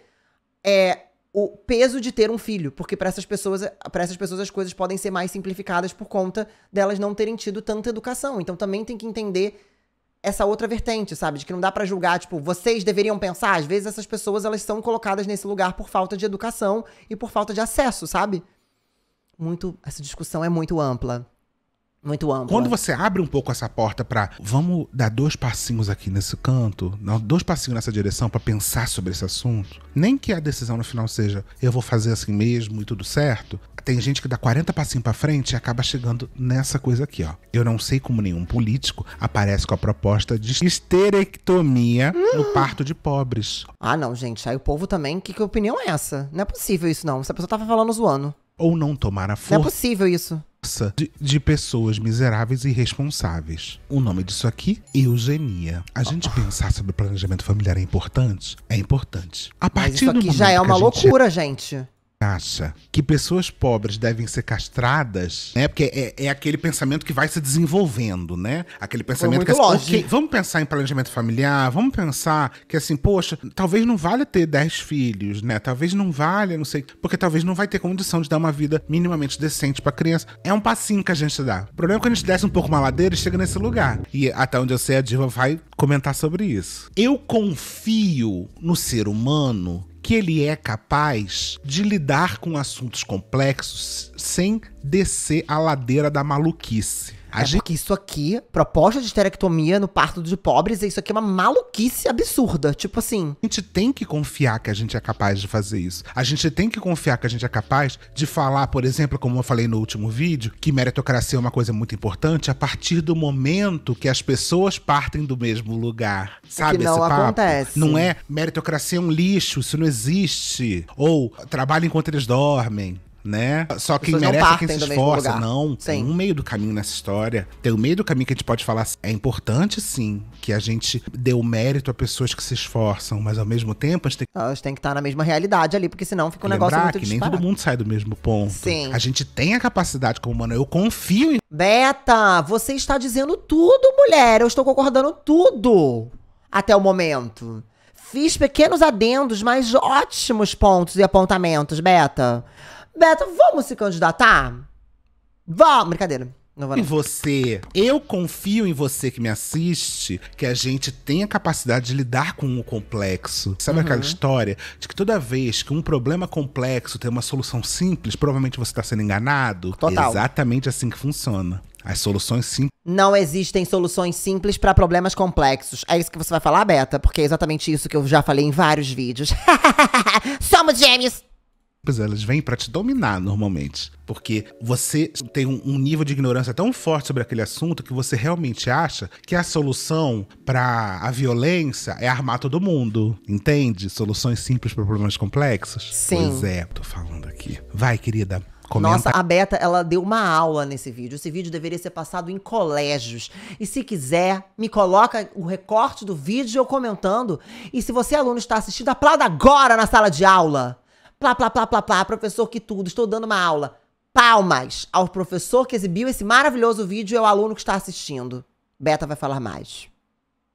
Speaker 1: É, o peso de ter um filho, porque para essas pessoas, para essas pessoas as coisas podem ser mais simplificadas por conta delas não terem tido tanta educação. Então também tem que entender essa outra vertente, sabe? De que não dá para julgar, tipo, vocês deveriam pensar, às vezes essas pessoas elas são colocadas nesse lugar por falta de educação e por falta de acesso, sabe? Muito essa discussão é muito ampla muito amplo. Quando
Speaker 2: você abre um pouco essa porta para vamos dar dois passinhos aqui nesse canto, dois passinhos nessa direção para pensar sobre esse assunto, nem que a decisão no final seja eu vou fazer assim mesmo e tudo certo, tem gente que dá 40 passinhos para frente e acaba chegando nessa coisa aqui, ó. Eu não sei como nenhum político aparece com a proposta de esterectomia
Speaker 1: hum. no parto de pobres. Ah, não, gente, aí o povo também, que, que opinião é essa? Não é possível isso não. Essa pessoa tava falando zoando ou não tomar a força. Não é possível isso.
Speaker 2: De, de, pessoas miseráveis e irresponsáveis. O nome disso aqui, eugenia. A gente ah. pensar sobre planejamento familiar é importante? É importante. A partir Mas isso aqui do já é uma loucura, gente acha que pessoas pobres devem ser castradas, né? Porque é, é aquele pensamento que vai se desenvolvendo, né? Aquele pensamento que é, assim, okay, vamos pensar em planejamento familiar, vamos pensar que assim, poxa, talvez não valha ter 10 filhos, né? Talvez não valha, não sei, porque talvez não vai ter condição de dar uma vida minimamente decente para criança. É um passinho que a gente dá. O problema é que a gente desce um pouco uma ladeira e chega nesse lugar. E até onde eu sei, a Diva vai comentar sobre isso. Eu confio no ser humano que ele é capaz de lidar com assuntos complexos sem descer a ladeira da
Speaker 1: maluquice. A é gente... porque isso aqui, proposta de esterectomia no parto de pobres, isso aqui é uma maluquice absurda. Tipo assim. A gente tem que confiar que a gente é capaz de fazer isso. A
Speaker 2: gente tem que confiar que a gente é capaz de falar, por exemplo, como eu falei no último vídeo, que meritocracia é uma coisa muito importante a partir do momento que as pessoas partem do mesmo lugar. É Sabe? que não esse papo? acontece. Não é meritocracia é um lixo, isso não existe. Ou trabalha enquanto eles dormem né? Só quem merece é quem se esforça. Não, tem um meio do caminho nessa história. Tem um meio do caminho que a gente pode falar. Assim, é importante, sim, que a gente dê o mérito a pessoas que se esforçam, mas ao mesmo tempo a gente tem
Speaker 1: que. Elas têm que estar na mesma realidade ali, porque senão fica um Lembrar negócio muito que disparado. nem todo
Speaker 2: mundo sai do mesmo ponto. Sim. A gente tem a capacidade como humano. Eu confio em.
Speaker 1: Beta, você está dizendo tudo, mulher. Eu estou concordando tudo até o momento. Fiz pequenos adendos, mas ótimos pontos e apontamentos, Beta. Beto, vamos se candidatar? Vamos, brincadeira. Não
Speaker 2: vou não. E você, eu confio em você que me assiste, que a gente tem a capacidade de lidar com o complexo. Sabe uhum. aquela história de que toda vez que um problema complexo tem uma solução simples, provavelmente você está sendo enganado? Total. É exatamente assim que funciona. As soluções simples.
Speaker 1: Não existem soluções simples para problemas complexos. É isso que você vai falar, Beta, porque é exatamente isso que eu já falei em vários vídeos. Somos gêmeos!
Speaker 2: Pois é, elas vêm para te dominar normalmente. Porque você tem um, nível de ignorância tão forte sobre aquele assunto que você realmente acha que a solução para a violência é armar todo mundo. Entende? Soluções simples para problemas complexos. Sim. Pois é, tô falando aqui. Vai, querida. Comenta. Nossa, a
Speaker 1: Beta, ela deu uma aula nesse vídeo. Esse vídeo deveria ser passado em colégios. E se quiser, me coloca o recorte do vídeo eu comentando. E se você, aluno, está assistindo, aplauda agora na sala de aula. Plá, plá, plá, plá, plá, professor que tudo, estou dando uma aula. Palmas ao professor que exibiu esse maravilhoso vídeo e ao aluno que está assistindo. Beta vai falar mais.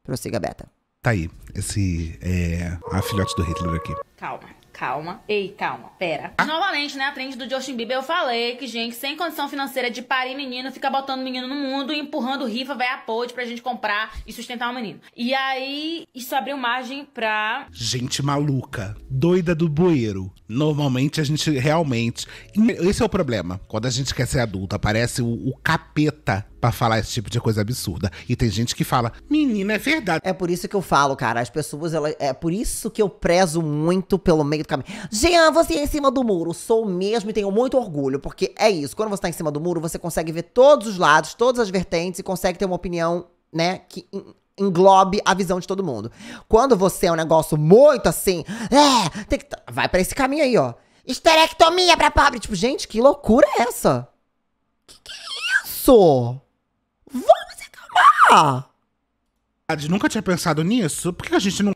Speaker 1: Prossiga, Beta.
Speaker 2: Tá aí, esse é a filhote do Hitler aqui.
Speaker 1: Calma. Calma. Ei, calma.
Speaker 3: Pera. Ah. Novamente, né? A trend do Justin Bieber, eu falei que, gente, sem condição financeira de parir menino, fica botando menino no mundo e empurrando rifa, vai a pod pra gente comprar e sustentar o menino. E aí, isso abriu margem pra.
Speaker 2: Gente maluca. Doida do bueiro. Normalmente a gente realmente. Esse é o problema. Quando a gente quer ser adulta, aparece o, o capeta para falar esse tipo de coisa absurda. E tem gente que fala,
Speaker 1: menina, é verdade. É por isso que eu falo, cara. As pessoas, elas, é por isso que eu prezo muito pelo meio do Jean, você é em cima do muro. Sou mesmo e tenho muito orgulho, porque é isso. Quando você está em cima do muro, você consegue ver todos os lados, todas as vertentes e consegue ter uma opinião, né, que englobe a visão de todo mundo. Quando você é um negócio muito assim, é, tem que vai para esse caminho aí, ó. Esterectomia pra pobre. Tipo, gente, que loucura é essa? Que
Speaker 2: que é
Speaker 1: isso? Vamos acalmar! Nunca tinha pensado nisso? Por que a gente não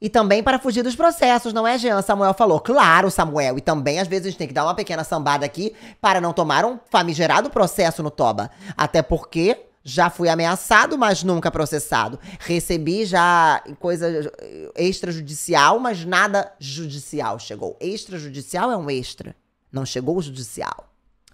Speaker 1: e também para fugir dos processos, não é, Jean? Samuel falou. Claro, Samuel. E também, às vezes, a gente tem que dar uma pequena sambada aqui para não tomar um famigerado processo no Toba. Até porque já fui ameaçado, mas nunca processado. Recebi já coisa eh, extrajudicial, mas nada judicial chegou. Extrajudicial é um extra. Não chegou o judicial.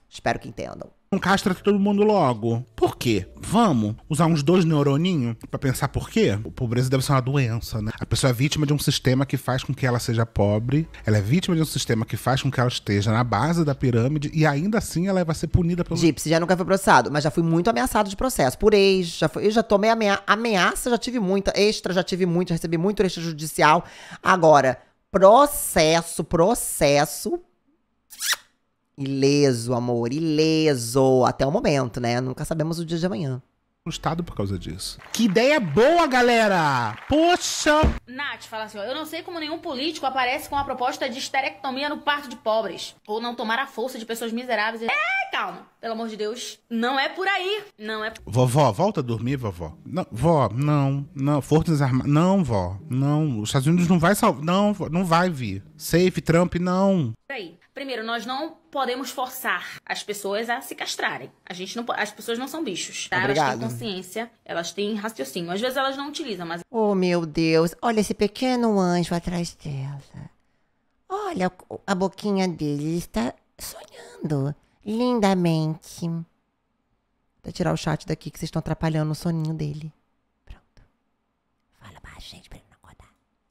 Speaker 1: Espero que entendam
Speaker 2: não castra todo mundo logo. Por quê? Vamos usar uns dois neuroninhos para pensar por quê? O pobreza deve ser uma doença, né? A pessoa é vítima de um sistema que faz com que ela seja pobre, ela é vítima de um sistema que
Speaker 1: faz com que ela esteja na base da pirâmide e ainda assim ela vai ser punida pelo. Gipsy, já nunca foi processado, mas já fui muito ameaçado de processo por ex, já eu já tomei amea ameaça, já tive muita, extra, já tive muito, já recebi muito extra judicial. Agora, processo, processo, Ileso, amor, ileso. Até o momento, né? Nunca sabemos o dia de amanhã. Estado por causa disso. Que ideia boa, galera! Poxa!
Speaker 3: Nath fala assim: ó, eu não sei como nenhum político aparece com a proposta de esterectomia no parto de pobres. Ou não tomar a força de pessoas miseráveis. É, calma. Pelo amor de Deus. Não é por aí. Não é.
Speaker 2: Vovó, volta a dormir, vovó. Não, vó, não. Não. Forças armadas. Não, vó. Não. Os Estados Unidos não vai salvar. Não, vó, não vai vir. Safe, Trump, não.
Speaker 3: Peraí. Primeiro, nós não podemos forçar as pessoas a se castrarem. A gente não, as pessoas não são bichos, tá? Elas têm consciência, elas têm raciocínio. Às vezes elas não utilizam, mas.
Speaker 1: Oh, meu Deus! Olha esse pequeno anjo atrás dela. Olha a boquinha dele, ele está sonhando lindamente. Vou tirar o chat daqui que vocês estão atrapalhando o soninho dele. Pronto.
Speaker 3: Fala baixo, gente,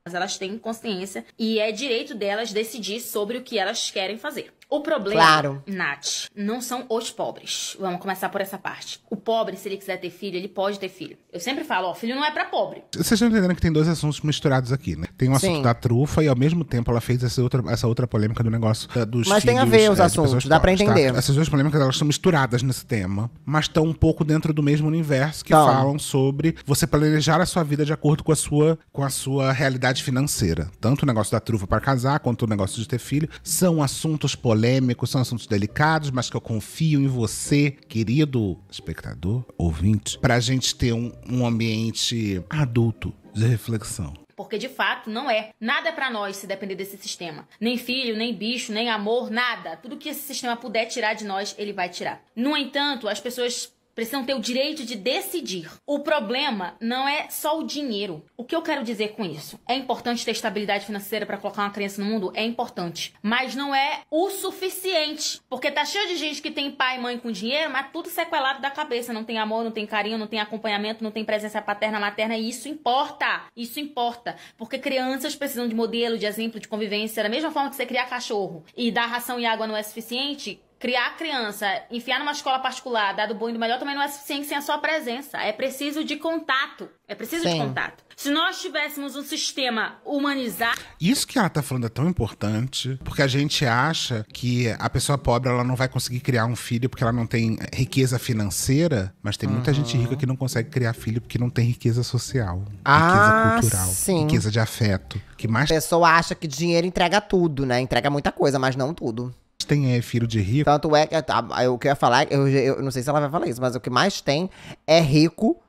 Speaker 3: mas elas têm consciência e é direito delas decidir sobre o que elas querem fazer. O problema, claro. Nath, não são os pobres. Vamos começar por essa parte. O pobre, se ele quiser ter filho, ele pode ter filho. Eu sempre falo, ó, filho não é para pobre.
Speaker 2: Vocês estão entendendo que tem dois assuntos misturados aqui, né? Tem o um assunto Sim. da trufa e ao mesmo tempo ela fez essa outra, essa outra polêmica do negócio da, dos Mas filhos, tem a ver os é, assuntos, dá para tá? entender. Tá? Essas duas polêmicas elas são misturadas nesse tema, mas estão um pouco dentro do mesmo universo que tá. falam sobre você planejar a sua vida de acordo com a sua com a sua realidade financeira. Tanto o negócio da trufa para casar quanto o negócio de ter filho são assuntos polêmicos polêmicos, são assuntos delicados, mas que eu confio em você, querido espectador, ouvinte, para a gente ter um, um ambiente adulto de reflexão
Speaker 3: porque de fato não é nada para nós se depender desse sistema. Nem filho, nem bicho, nem amor, nada. Tudo que esse sistema puder tirar de nós, ele vai tirar. No entanto, as pessoas precisam ter o direito de decidir. O problema não é só o dinheiro. O que eu quero dizer com isso? É importante ter estabilidade financeira para colocar uma criança no mundo? É importante. Mas não é o suficiente. Porque tá cheio de gente que tem pai e mãe com dinheiro, mas tudo sequelado da cabeça. Não tem amor, não tem carinho, não tem acompanhamento, não tem presença paterna, materna. E isso importa. Isso importa. Porque crianças precisam de modelo, de exemplo, de convivência. Da mesma forma que você criar cachorro e dar ração e água não é suficiente, criar a criança, enfiar numa escola particular, do bom e do melhor, também não é suficiente sem a sua presença. É preciso de contato. É preciso Sim. de contato. Se nós tivéssemos um sistema humanizado.
Speaker 2: Isso que ela tá falando é tão importante, porque a gente acha que a pessoa pobre ela não vai conseguir criar um filho porque ela não tem eh, riqueza financeira, mas tem muita uhum. gente rica que não consegue criar filho porque não tem riqueza social, ah, riqueza cultural, sim. riqueza de afeto.
Speaker 1: Que mais... A pessoa acha que dinheiro entrega tudo, né? Entrega muita coisa, mas não tudo tem é filho de rico. Tanto é que tá, o que eu ia falar, eu, eu não sei se ela vai falar isso, mas o que mais tem é rico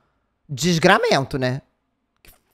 Speaker 1: desgramento, né?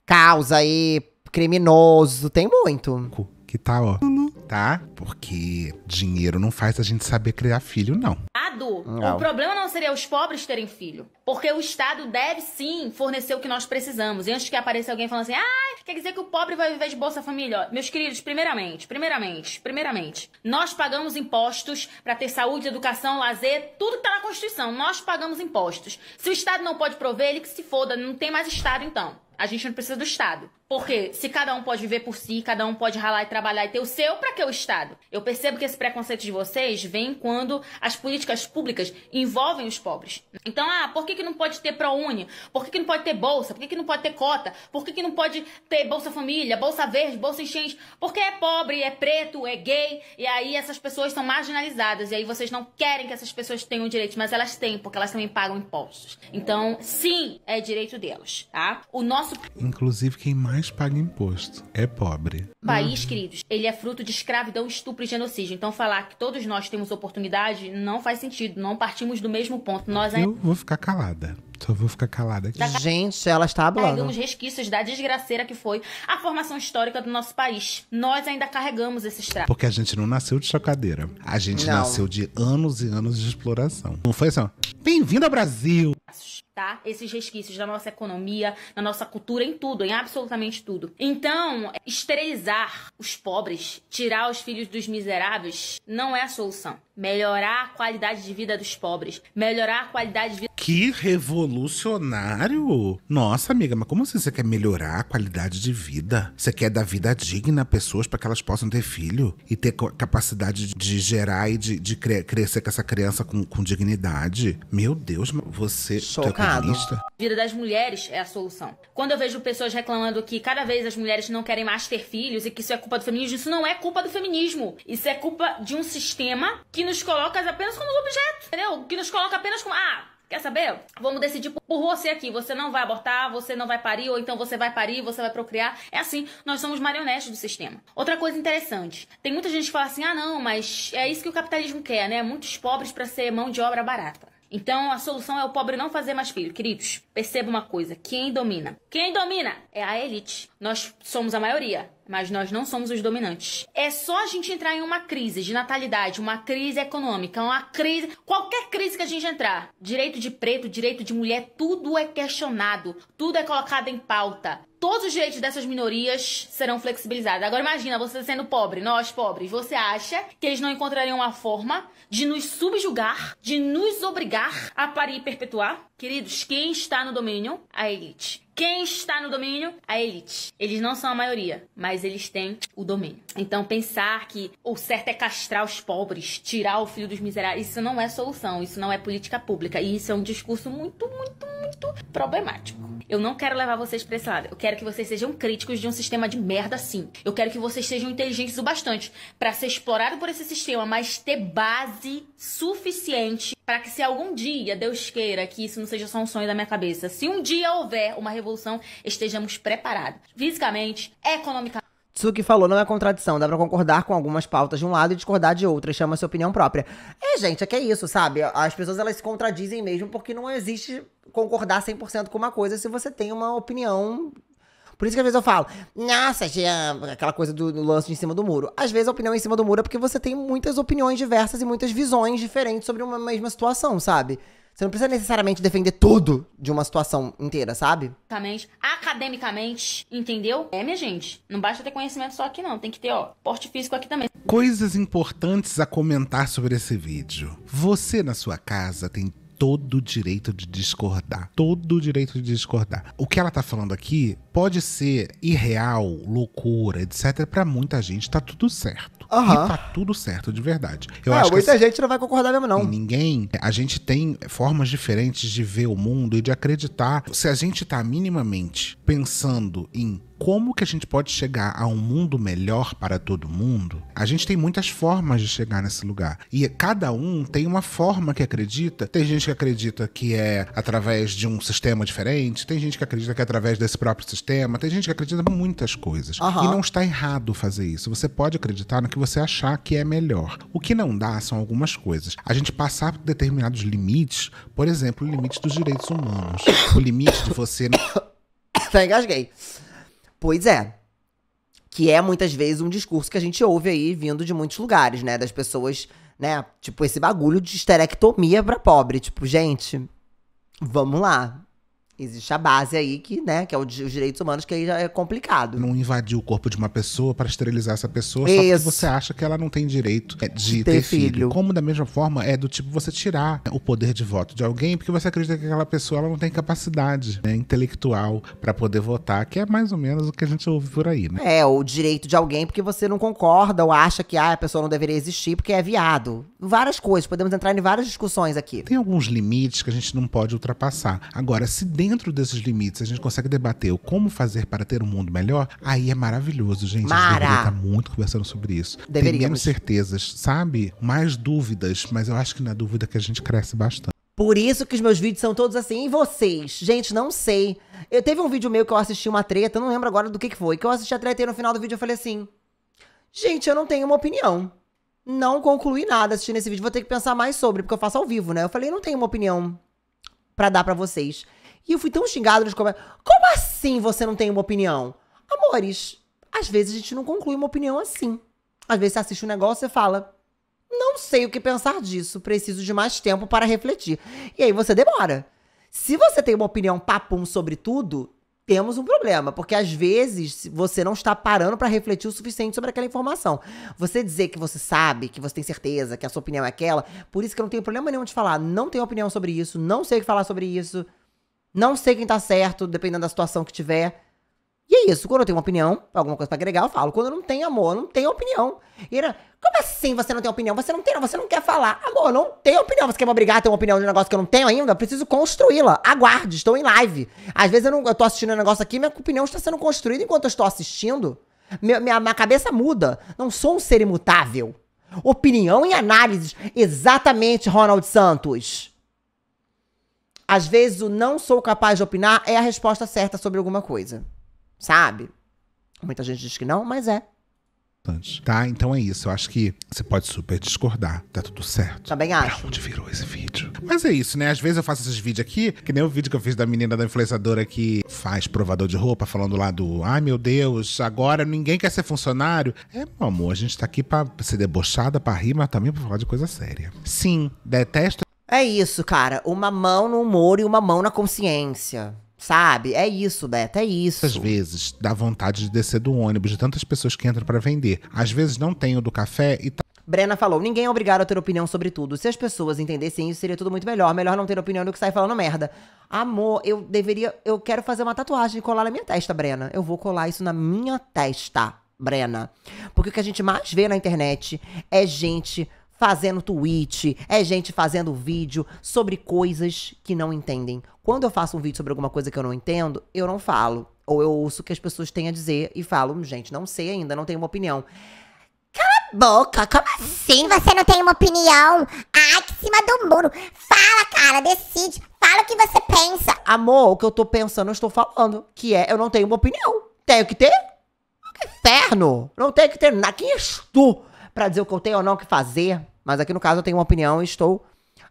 Speaker 1: Causa aí, criminoso, tem muito que
Speaker 2: tá, ó. Uhum.
Speaker 1: Tá? Porque
Speaker 2: dinheiro não faz a gente saber criar filho, não.
Speaker 3: Adu, não. o problema não seria os pobres terem filho. Porque o Estado deve sim fornecer o que nós precisamos. E antes que apareça alguém falando assim, ah, quer dizer que o pobre vai viver de Bolsa Família? meus queridos, primeiramente, primeiramente, primeiramente, nós pagamos impostos para ter saúde, educação, lazer, tudo que tá na Constituição. Nós pagamos impostos. Se o Estado não pode prover, ele que se foda, não tem mais Estado então. A gente não precisa do Estado. Porque se cada um pode viver por si, cada um pode ralar e trabalhar e ter o seu, para que o Estado? Eu percebo que esse preconceito de vocês vem quando as políticas públicas envolvem os pobres. Então, ah, por que, que não pode ter ProUni? Por que, que não pode ter bolsa? Por que, que não pode ter cota? Por que, que não pode ter Bolsa Família, Bolsa Verde, Bolsa Enchente? Porque é pobre, é preto, é gay, e aí essas pessoas são marginalizadas. E aí vocês não querem que essas pessoas tenham direito, mas elas têm, porque elas também pagam impostos. Então, sim, é direito delas, tá? O nosso.
Speaker 2: Inclusive, quem mais mais paga imposto é pobre. País,
Speaker 3: queridos, ele é fruto de escravidão, estupro e genocídio. Então falar que todos nós temos oportunidade não faz sentido. Não partimos do mesmo ponto. Nós Eu
Speaker 1: vou ficar calada. Só vou ficar calada aqui. Tá gente, ela está hablando. Carregamos
Speaker 3: resquícios da desgraceira que foi a formação histórica do nosso país. Nós ainda carregamos esses traços. Porque
Speaker 2: a gente não nasceu de chocadeira. A gente não. nasceu de anos e anos de exploração. Não foi assim, ó. Bem-vindo ao Brasil!
Speaker 3: Tá? Esses resquícios da nossa economia, da nossa cultura, em tudo, em absolutamente tudo. Então, esterilizar os pobres, tirar os filhos dos miseráveis, não é a solução melhorar a qualidade de vida dos pobres, melhorar a qualidade de
Speaker 2: vida. Que revolucionário! Nossa, amiga, mas como assim você quer melhorar a qualidade de vida? Você quer dar vida digna a pessoas para que elas possam ter filho e ter capacidade de gerar e de, de cre crescer com essa criança com, com, dignidade? Meu Deus,
Speaker 1: você é Chocado. A
Speaker 3: vida das mulheres é a solução. Quando eu vejo pessoas reclamando que cada vez as mulheres não querem mais ter filhos e que isso é culpa do feminismo, isso não é culpa do feminismo. Isso é culpa de um sistema que nos coloca apenas como objeto, entendeu? Que nos coloca apenas como. Ah, quer saber? Vamos decidir por você aqui. Você não vai abortar, você não vai parir, ou então você vai parir, você vai procriar. É assim, nós somos marionetes do sistema. Outra coisa interessante: tem muita gente que fala assim, ah, não, mas é isso que o capitalismo quer, né? Muitos pobres para ser mão de obra barata. Então a solução é o pobre não fazer mais filho. Queridos, perceba uma coisa: quem domina? Quem domina é a elite. Nós somos a maioria mas nós não somos os dominantes. É só a gente entrar em uma crise de natalidade, uma crise econômica, uma crise, qualquer crise que a gente entrar. Direito de preto, direito de mulher, tudo é questionado, tudo é colocado em pauta. Todos os direitos dessas minorias serão flexibilizados. Agora imagina você sendo pobre, nós pobres, você acha que eles não encontrariam uma forma de nos subjugar, de nos obrigar a parir e perpetuar? Queridos, quem está no domínio? A elite. Quem está no domínio? A elite. Eles não são a maioria, mas eles têm o domínio. Então, pensar que o certo é castrar os pobres, tirar o filho dos miseráveis, isso não é solução, isso não é política pública. E isso é um discurso muito, muito, muito problemático. Eu não quero levar vocês pra esse lado. Eu quero que vocês sejam críticos de um sistema de merda assim. Eu quero que vocês sejam inteligentes o bastante para ser explorado por esse sistema, mas ter base suficiente para que se algum dia Deus queira que isso não seja só um sonho da minha cabeça, se um dia houver uma revolução, estejamos preparados, fisicamente, economicamente.
Speaker 1: Tsuki falou, não é contradição, dá pra concordar com algumas pautas de um lado e discordar de outras, chama sua opinião própria. É, gente, é que é isso, sabe? As pessoas elas se contradizem mesmo porque não existe concordar 100% com uma coisa se você tem uma opinião por isso que às vezes eu falo, nossa, Jean, aquela coisa do, do lance de em cima do muro. Às vezes a opinião é em cima do muro é porque você tem muitas opiniões diversas e muitas visões diferentes sobre uma mesma situação, sabe? Você não precisa necessariamente defender tudo de uma situação inteira, sabe?
Speaker 3: Academicamente, entendeu? É, minha gente. Não basta ter conhecimento só aqui, não. Tem que ter, ó, porte físico aqui também.
Speaker 1: Coisas
Speaker 2: importantes a comentar sobre esse vídeo. Você na sua casa tem todo o direito de discordar. Todo o direito de discordar. O que ela tá falando aqui pode ser irreal, loucura, etc. Para muita gente tá tudo certo. Uhum. E tá tudo certo de verdade. Eu é, acho muita que, assim,
Speaker 1: gente não vai concordar mesmo, não.
Speaker 2: Ninguém. A gente tem formas diferentes de ver o mundo e de acreditar. Se a gente tá minimamente pensando em como que a gente pode chegar a um mundo melhor para todo mundo, a gente tem muitas formas de chegar nesse lugar. E cada um tem uma forma que acredita. Tem gente que acredita que é através de um sistema diferente, tem gente que acredita que é através desse próprio sistema, tem gente que acredita em muitas coisas. Uhum. E não está errado fazer isso. Você pode acreditar no que você achar que é melhor. O que não dá são algumas coisas. A gente passar por determinados limites, por exemplo, o limite dos direitos humanos, o limite de você.
Speaker 1: Tá engasguei. Pois é. Que é muitas vezes um discurso que a gente ouve aí vindo de muitos lugares, né? Das pessoas, né? Tipo, esse bagulho de esterectomia pra pobre. Tipo, gente, vamos lá. Existe a base aí que, né, que é o, os direitos humanos, que aí já é complicado.
Speaker 2: Não invadir o corpo de uma pessoa para esterilizar essa pessoa Isso. só porque você acha que ela não tem direito é, de ter, ter filho. filho. Como da mesma forma é do tipo você tirar né, o poder de voto de alguém porque você acredita que aquela pessoa ela não tem capacidade né, intelectual para poder votar, que é mais ou menos o que a gente ouve por aí, né?
Speaker 1: É, o direito de alguém porque você não concorda ou acha que ah, a pessoa não deveria existir porque é viado. Várias coisas, podemos entrar em várias discussões aqui.
Speaker 2: Tem alguns limites que a gente não pode ultrapassar. Agora, se dentro dentro desses limites a gente consegue debater o como fazer para ter um mundo melhor, aí é maravilhoso, gente. Mara. A gente deveria estar tá muito conversando sobre isso. Deveríamos. Tem menos certezas, sabe? Mais dúvidas, mas eu acho que na dúvida que a gente cresce bastante.
Speaker 1: Por isso que os meus vídeos são todos assim. E vocês? Gente, não sei. Eu teve um vídeo meu que eu assisti uma treta, eu não lembro agora do que, que foi, que eu assisti a treta e no final do vídeo eu falei assim: Gente, eu não tenho uma opinião. Não concluí nada assistindo esse vídeo, vou ter que pensar mais sobre, porque eu faço ao vivo, né? Eu falei, não tenho uma opinião para dar para vocês. E eu fui tão xingado de como Como assim você não tem uma opinião? Amores, às vezes a gente não conclui uma opinião assim. Às vezes você assiste um negócio e fala: Não sei o que pensar disso, preciso de mais tempo para refletir. E aí você demora. Se você tem uma opinião papum sobre tudo, temos um problema, porque às vezes você não está parando para refletir o suficiente sobre aquela informação. Você dizer que você sabe, que você tem certeza, que a sua opinião é aquela, por isso que eu não tenho problema nenhum de falar, não tenho opinião sobre isso, não sei o que falar sobre isso. Não sei quem tá certo, dependendo da situação que tiver. E é isso, quando eu tenho uma opinião, alguma coisa pra agregar, eu falo. Quando eu não tenho amor, eu não tenho opinião. E era, como assim você não tem opinião? Você não tem, não, você não quer falar. Amor, não tenho opinião. Você quer me obrigar a ter uma opinião de um negócio que eu não tenho ainda? Eu preciso construí-la. Aguarde, estou em live. Às vezes eu, não, eu tô assistindo um negócio aqui, minha opinião está sendo construída enquanto eu estou assistindo. Minha, minha, minha cabeça muda. Não sou um ser imutável. Opinião e análise, Exatamente, Ronald Santos. Às vezes o não sou capaz de opinar é a resposta certa sobre alguma coisa. Sabe? Muita gente diz que não, mas é.
Speaker 2: Tá? Então é isso. Eu acho que você pode super discordar. Tá tudo certo. Também tá acho. Pra onde virou esse vídeo? Mas é isso, né? Às vezes eu faço esses vídeos aqui, que nem o vídeo que eu fiz da menina da influenciadora que faz provador de roupa, falando lá do ai meu Deus, agora ninguém quer ser funcionário. É, meu amor, a gente tá aqui pra ser debochada, pra rir, mas também pra falar de coisa séria. Sim, detesto
Speaker 1: é isso, cara. Uma mão no humor e uma mão na consciência. Sabe? É isso, Beto, é isso. Às
Speaker 2: vezes dá vontade de descer do ônibus de tantas pessoas que entram para vender. Às vezes não tem o do café e tá.
Speaker 1: Brena falou: ninguém é obrigado a ter opinião sobre tudo. Se as pessoas entendessem isso, seria tudo muito melhor. Melhor não ter opinião do que sair falando merda. Amor, eu deveria. Eu quero fazer uma tatuagem e colar na minha testa, Brena. Eu vou colar isso na minha testa, Brena. Porque o que a gente mais vê na internet é gente fazendo tweet, é gente fazendo vídeo sobre coisas que não entendem. Quando eu faço um vídeo sobre alguma coisa que eu não entendo, eu não falo. Ou eu ouço o que as pessoas têm a dizer e falo, gente, não sei ainda, não tenho uma opinião. Cala a boca, como assim você não tem uma opinião? Ai, que cima do muro. Fala, cara, decide. Fala o que você pensa. Amor, o que eu tô pensando, eu estou falando. Que é, eu não tenho uma opinião. Tenho que ter? Que inferno! Não tenho que ter nada. Quem és tu pra dizer o que eu tenho ou não que fazer? Mas aqui no caso eu tenho uma opinião e estou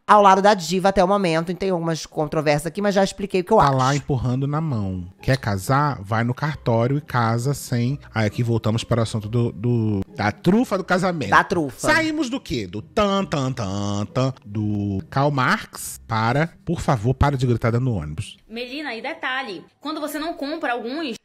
Speaker 1: ao lado da diva até o momento. E tem algumas controvérsias aqui, mas já expliquei o que eu tá acho.
Speaker 2: Tá lá empurrando na mão. Quer casar? Vai no cartório e casa sem. Aí aqui voltamos para o assunto do, do da trufa do casamento. Da trufa. Saímos do quê? Do tan, tan, tan, tan. Do Karl Marx para, por favor, para de gritar dando ônibus.
Speaker 3: Melina, e detalhe: quando você não compra alguns.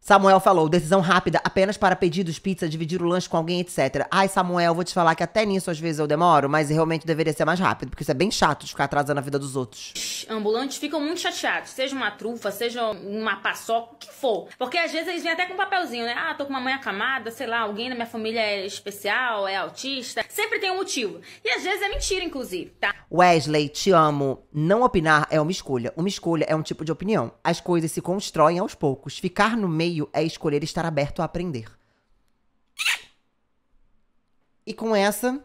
Speaker 1: Samuel falou, decisão rápida apenas para pedidos, pizza, dividir o lanche com alguém, etc. Ai, Samuel, vou te falar que até nisso às vezes eu demoro, mas realmente deveria ser mais rápido, porque isso é bem chato de ficar atrasando a vida dos outros.
Speaker 3: Ambulantes ficam muito chateados, seja uma trufa, seja uma paçoca, o que for. Porque às vezes eles vêm até com um papelzinho, né? Ah, tô com uma mãe acamada, sei lá, alguém na minha família é especial, é autista. Sempre tem um motivo. E às vezes é mentira, inclusive, tá?
Speaker 1: Wesley, te amo. Não opinar é uma escolha. Uma escolha é um tipo de opinião. As coisas se constroem aos poucos. Ficar no meio desafio é escolher estar aberto a aprender. E com essa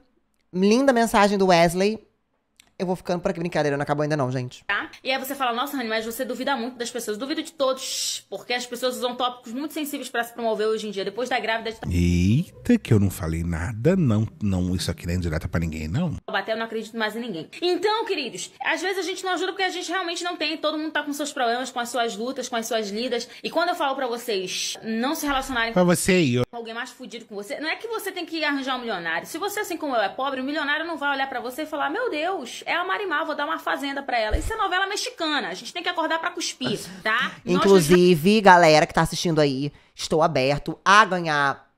Speaker 1: linda mensagem do Wesley, eu vou ficando por aqui. Brincadeira, não acabou ainda não, gente. Tá? E
Speaker 3: aí você fala, nossa, Rani, mas você duvida muito das pessoas. Duvido de todos, porque as pessoas usam tópicos muito sensíveis para se promover hoje em dia. Depois da grávida... De...
Speaker 2: Eita, que eu não falei nada, não. não Isso aqui não é indireta pra ninguém, não.
Speaker 3: Eu não acredito mais em ninguém. Então, queridos, às vezes a gente não ajuda porque a gente realmente não tem. Todo mundo tá com seus problemas, com as suas lutas, com as suas lidas. E quando eu falo para vocês não se relacionarem... Pra você e eu. alguém mais fudido com você, não é que você tem que arranjar um milionário. Se você, assim como eu, é pobre, o milionário não vai olhar para você e falar, meu Deus, é é a Marimar, vou dar uma fazenda para ela. Isso é novela mexicana, a gente tem que acordar para cuspir, tá? Inclusive,
Speaker 1: Nós... galera que tá assistindo aí, estou aberto a ganhar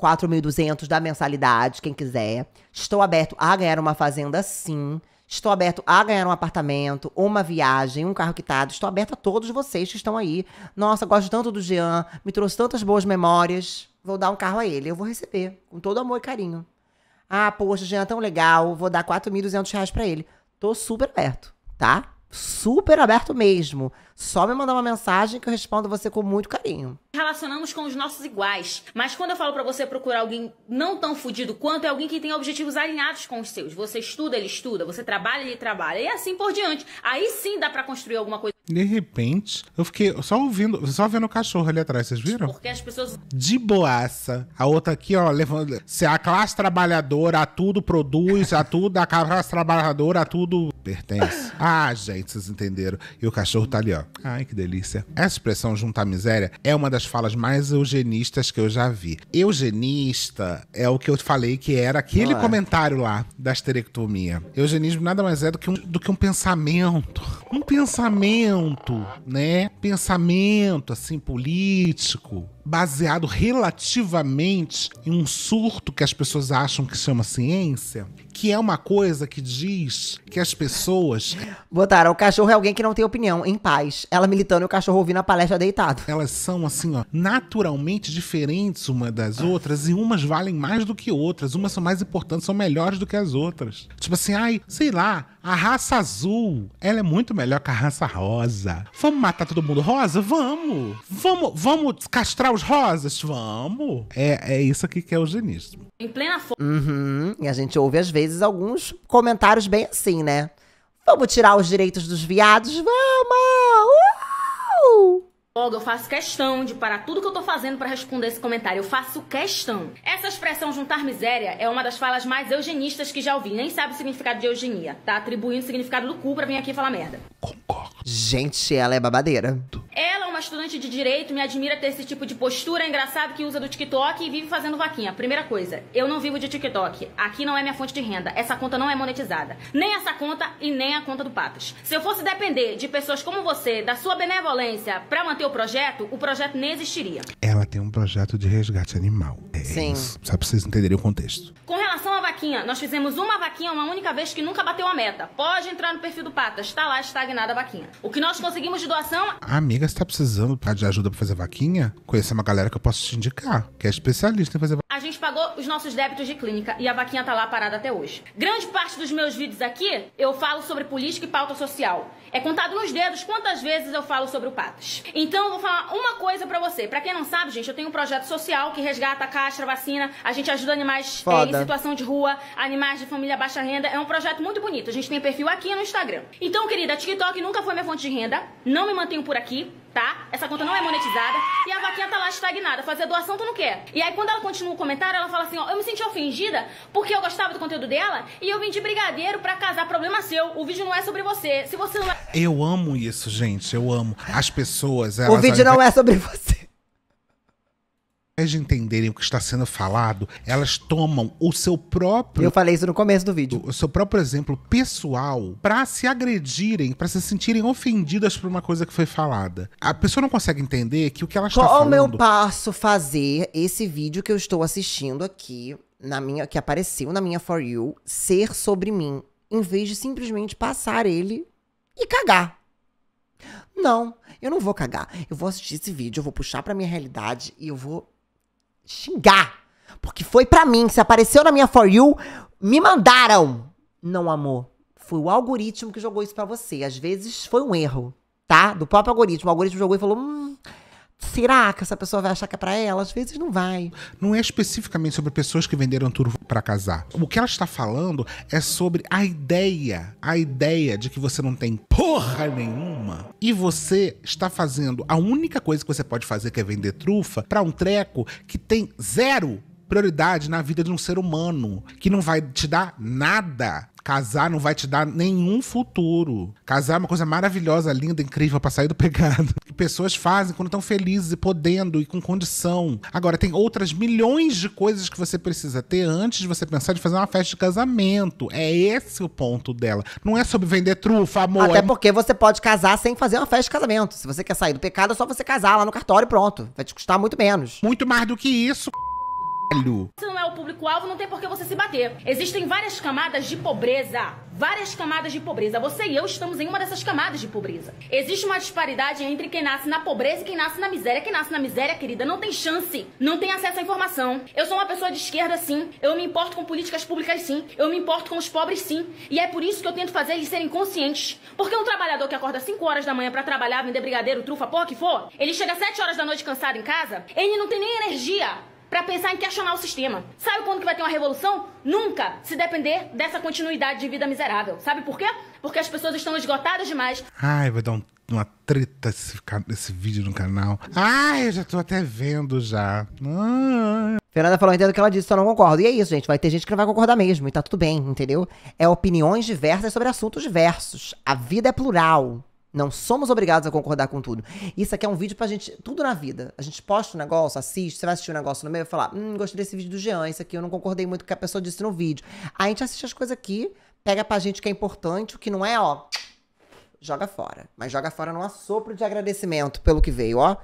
Speaker 1: 4.200 da mensalidade, quem quiser. Estou aberto a ganhar uma fazenda, sim. Estou aberto a ganhar um apartamento, uma viagem, um carro quitado. Estou aberto a todos vocês que estão aí. Nossa, gosto tanto do Jean, me trouxe tantas boas memórias. Vou dar um carro a ele, eu vou receber, com todo amor e carinho. Ah, poxa, o Jean é tão legal, vou dar 4.200 reais pra ele. Tô super aberto, tá? Super aberto mesmo. Só me mandar uma mensagem que eu respondo você com muito carinho.
Speaker 3: Relacionamos com os nossos iguais. Mas quando eu falo para você procurar alguém não tão fudido quanto, é alguém que tem objetivos alinhados com os seus. Você estuda, ele estuda. Você trabalha, ele trabalha. E assim por diante. Aí sim dá para construir alguma coisa.
Speaker 2: De repente, eu fiquei só ouvindo, só vendo o cachorro ali atrás, vocês viram? Porque as pessoas. De boaça. A outra aqui, ó, levando. Se a classe trabalhadora a tudo produz, a tudo, a classe trabalhadora a tudo pertence. Ah, gente, vocês entenderam. E o cachorro tá ali, ó. Ai, que delícia. Essa expressão juntar miséria é uma das falas mais eugenistas que eu já vi. Eugenista é o que eu falei que era aquele Olá. É. comentário lá da esterectomia. Eugenismo nada mais é do que um, do que um pensamento. Um pensamento pensamento, né? Pensamento assim político, baseado relativamente em um surto que as pessoas acham que chama ciência,
Speaker 1: que é uma coisa que diz que as pessoas. Botaram, o cachorro é alguém que não tem opinião, em paz. Ela militando e o cachorro ouvindo a palestra deitado. Elas são, assim, ó, naturalmente
Speaker 2: diferentes uma das outras e umas valem mais do que outras. Umas são mais importantes, são melhores do que as outras. Tipo assim, ai, sei lá, a raça azul, ela é muito melhor que a raça rosa. Vamos matar todo mundo rosa? Vamos! Vamos, vamos castrar os
Speaker 1: rosas? Vamos! É, é isso aqui que é o genismo em plena força. Uhum. E a gente ouve, às vezes, alguns comentários bem assim, né? Vamos tirar os direitos dos viados?
Speaker 3: Vamos! Uh! Logo, eu faço questão de parar tudo que eu tô fazendo para responder esse comentário. Eu faço questão. Essa expressão juntar miséria é uma das falas mais eugenistas que já ouvi. Nem sabe o significado de eugenia. Tá atribuindo o significado do cu pra vir aqui falar merda. Concordo.
Speaker 1: Gente, ela é babadeira.
Speaker 3: Ela, é uma estudante de direito, me admira ter esse tipo de postura é engraçado que usa do TikTok e vive fazendo vaquinha. Primeira coisa, eu não vivo de TikTok. Aqui não é minha fonte de renda. Essa conta não é monetizada. Nem essa conta e nem a conta do Patas. Se eu fosse depender de pessoas como você, da sua benevolência, para manter o projeto, o projeto nem existiria.
Speaker 2: Ela tem um projeto de resgate animal. É Sim. Isso. Só pra vocês entenderem o contexto.
Speaker 3: Com relação à vaquinha, nós fizemos uma vaquinha uma única vez que nunca bateu a meta. Pode entrar no perfil do Patas, tá lá estagnada a vaquinha. O que nós conseguimos de doação.
Speaker 2: Amiga, você tá precisando de ajuda pra fazer vaquinha, conhecer uma galera que eu posso te indicar, que é especialista em fazer vaquinha.
Speaker 3: A gente pagou os nossos débitos de clínica e a vaquinha tá lá parada até hoje. Grande parte dos meus vídeos aqui, eu falo sobre política e pauta social. É contado nos dedos quantas vezes eu falo sobre o Patas. Então eu vou falar uma coisa para você. Para quem não sabe, gente, eu tenho um projeto social que resgata a caixa, a vacina, a gente ajuda animais é, em situação de rua, animais de família baixa renda. É um projeto muito bonito. A gente tem perfil aqui no Instagram. Então, querida, TikTok nunca foi minha fonte de renda, não me mantenho por aqui tá? Essa conta não é monetizada e a vaquinha tá lá estagnada. Fazer doação tu não quer. E aí quando ela continua o comentário, ela fala assim, ó, eu me senti ofendida porque eu gostava do conteúdo dela e eu vim de brigadeiro para casar, problema seu. O vídeo não é sobre você. Se você não é...
Speaker 2: Eu amo isso, gente. Eu amo. As pessoas, elas... O vídeo não é
Speaker 1: sobre você
Speaker 2: de entenderem o que está sendo falado, elas tomam o seu próprio. Eu falei isso no começo do vídeo. O seu próprio exemplo pessoal para se agredirem, para se sentirem ofendidas por uma coisa que foi falada. A pessoa não consegue entender que o que ela está falando. Como eu
Speaker 1: passo fazer esse vídeo que eu estou assistindo aqui, na minha, que apareceu na minha For You, ser sobre mim, em vez de simplesmente passar ele e cagar? Não, eu não vou cagar. Eu vou assistir esse vídeo, eu vou puxar pra minha realidade e eu vou xingar. Porque foi pra mim, se apareceu na minha For You, me mandaram. Não, amor. Foi o algoritmo que jogou isso pra você. Às vezes foi um erro, tá? Do próprio algoritmo. O algoritmo jogou e falou: hum, Será que essa pessoa vai achar que é pra ela? Às vezes não vai. Não é especificamente sobre
Speaker 2: pessoas que venderam tudo para casar. O que ela está falando é sobre a ideia, a ideia de que você não tem porra nenhuma e você está fazendo a única coisa que você pode fazer que é vender trufa para um treco que tem zero prioridade na vida de um ser humano que não vai te dar nada. Casar não vai te dar nenhum futuro. Casar é uma coisa maravilhosa, linda, incrível para sair do pecado. Que pessoas fazem quando estão felizes e podendo e com condição. Agora, tem outras milhões de coisas que você precisa ter antes de você pensar em fazer uma festa de
Speaker 1: casamento. É esse o ponto dela. Não é sobre vender trufa, amor. Até é porque você pode casar sem fazer uma festa de casamento. Se você quer sair do pecado, é só você casar lá no cartório e pronto. Vai te custar muito menos. Muito mais do que isso.
Speaker 3: Se não é o público-alvo, não tem por que você se bater. Existem várias camadas de pobreza. Várias camadas de pobreza. Você e eu estamos em uma dessas camadas de pobreza. Existe uma disparidade entre quem nasce na pobreza e quem nasce na miséria. Quem nasce na miséria, querida, não tem chance. Não tem acesso à informação. Eu sou uma pessoa de esquerda, sim. Eu me importo com políticas públicas, sim. Eu me importo com os pobres, sim. E é por isso que eu tento fazer eles serem conscientes. Porque um trabalhador que acorda 5 horas da manhã para trabalhar, vender brigadeiro, trufa, porra que for, ele chega 7 horas da noite cansado em casa, ele não tem nem energia para pensar em questionar o sistema. Sabe quando que vai ter uma revolução? Nunca, se depender dessa continuidade de vida miserável. Sabe por quê? Porque as pessoas estão esgotadas demais.
Speaker 2: Ai, vai dar um, uma treta esse, esse, vídeo no canal. Ai, eu já tô até vendo já.
Speaker 1: Ai. Fernanda falou, entendo o que ela disse, só não concordo. E é isso, gente. Vai ter gente que não vai concordar mesmo, e tá tudo bem, entendeu? É opiniões diversas sobre assuntos diversos. A vida é plural. Não somos obrigados a concordar com tudo. Isso aqui é um vídeo pra gente. Tudo na vida. A gente posta um negócio, assiste, você vai assistir um negócio no meio e falar: hum, gostei desse vídeo do Jean, isso aqui eu não concordei muito com o que a pessoa disse no vídeo. a gente assiste as coisas aqui, pega pra gente o que é importante, o que não é, ó. Joga fora. Mas joga fora num assopro de agradecimento pelo que veio, ó.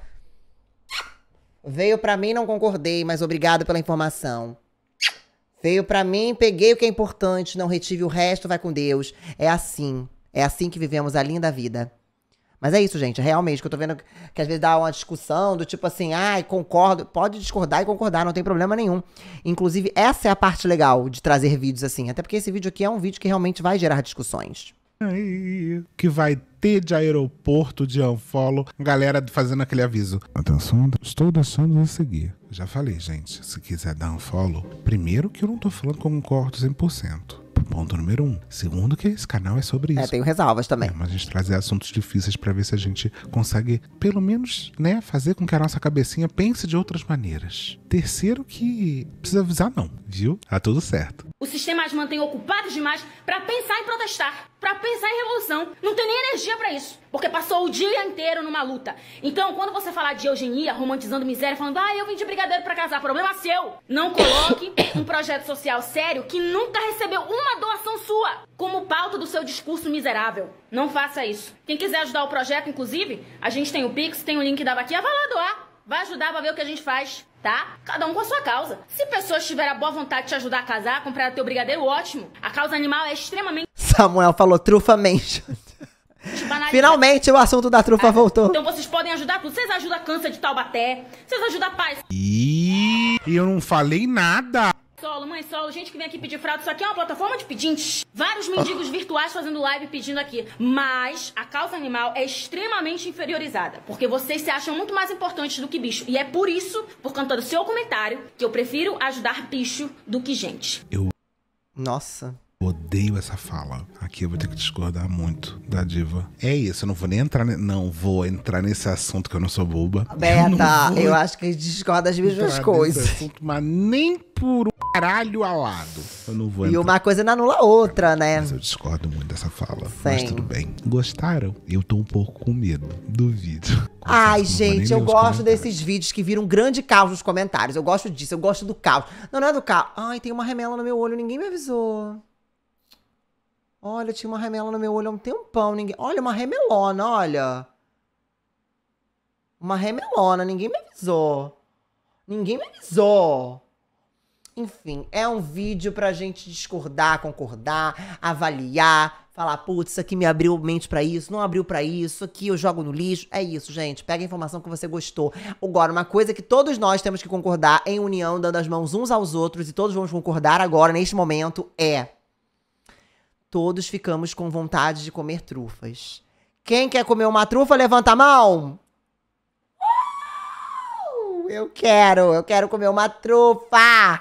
Speaker 1: Veio pra mim, não concordei, mas obrigado pela informação. Veio pra mim, peguei o que é importante, não retive o resto, vai com Deus. É assim. É assim que vivemos a linda vida. Mas é isso, gente. Realmente, que eu tô vendo que às vezes dá uma discussão do tipo assim, ai, ah, concordo. Pode discordar e concordar, não tem problema nenhum. Inclusive, essa é a parte legal de trazer vídeos assim. Até porque esse vídeo aqui é um vídeo que realmente vai gerar discussões.
Speaker 2: Que vai ter de aeroporto de Anfolo, galera fazendo aquele aviso. Atenção, estou deixando de seguir. Já falei, gente, se quiser dar Anfolo, primeiro que eu não tô falando como eu concordo 100%. Ponto número um. Segundo, que esse canal é sobre é, isso. É, tenho
Speaker 1: ressalvas também. É, mas a
Speaker 2: gente trazer assuntos difíceis para ver se a gente consegue, pelo menos, né, fazer com que a nossa cabecinha pense de outras maneiras. Terceiro, que precisa avisar, não, viu? Tá tudo certo.
Speaker 3: O sistema as mantém ocupados demais para pensar em protestar, para pensar em revolução. Não tem nem energia para isso, porque passou o dia inteiro numa luta. Então, quando você falar de eugenia, romantizando miséria, falando, ah, eu vim de brigadeiro para casar, problema seu. Não coloque um projeto social sério que nunca recebeu uma doação sua como pauta do seu discurso miserável. Não faça isso. Quem quiser ajudar o projeto, inclusive, a gente tem o Pix, tem o link da vaquinha, vai lá doar. Vai ajudar vai ver o que a gente faz, tá? Cada um com a sua causa. Se pessoas tiverem a boa vontade de te ajudar a casar, comprar teu brigadeiro, ótimo. A causa animal é extremamente.
Speaker 1: Samuel falou trufa tipo, Finalmente o assunto da trufa ah, voltou. Então
Speaker 3: vocês podem ajudar tudo. Vocês ajudam a câncer de Taubaté. Vocês ajudam a paz.
Speaker 2: E eu não falei nada.
Speaker 3: Solo, mãe solo, gente que vem aqui pedir fralda, isso aqui é uma plataforma de pedintes. Vários mendigos virtuais fazendo live pedindo aqui. Mas a causa animal é extremamente inferiorizada, porque vocês se acham muito mais importantes do que bicho. E é por isso, por conta do seu comentário, que eu prefiro ajudar bicho do que gente. Eu.
Speaker 2: Nossa. Odeio essa fala. Aqui eu vou ter que discordar muito da diva. É isso, eu não vou nem entrar. Ne... Não vou entrar nesse assunto que eu não sou boba. Beta, eu, eu acho que
Speaker 1: a gente discorda
Speaker 2: as mesmas coisas. Assunto,
Speaker 1: mas nem por um caralho alado. Eu não vou entrar. E uma coisa não anula outra, né? Mas eu discordo muito dessa fala. Sim. Mas tudo bem.
Speaker 2: Gostaram? Eu tô um pouco com medo do vídeo.
Speaker 1: Ai, gente, eu gosto desses vídeos que viram um grande caos nos comentários. Eu gosto disso, eu gosto do caos. Não, não é do caos. Ai, tem uma remela no meu olho, ninguém me avisou. Olha, tinha uma remela no meu olho há um tempão. Ninguém... Olha, uma remelona, olha. Uma remelona, ninguém me avisou. Ninguém me avisou. Enfim, é um vídeo pra gente discordar, concordar, avaliar, falar, putz, isso aqui me abriu mente para isso, não abriu para isso, aqui eu jogo no lixo. É isso, gente. Pega a informação que você gostou. Agora, uma coisa que todos nós temos que concordar em união, dando as mãos uns aos outros, e todos vamos concordar agora, neste momento, é todos ficamos com vontade de comer trufas. Quem quer comer uma trufa, levanta a mão! eu quero, eu quero comer uma trufa!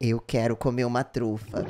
Speaker 1: Eu quero comer uma trufa.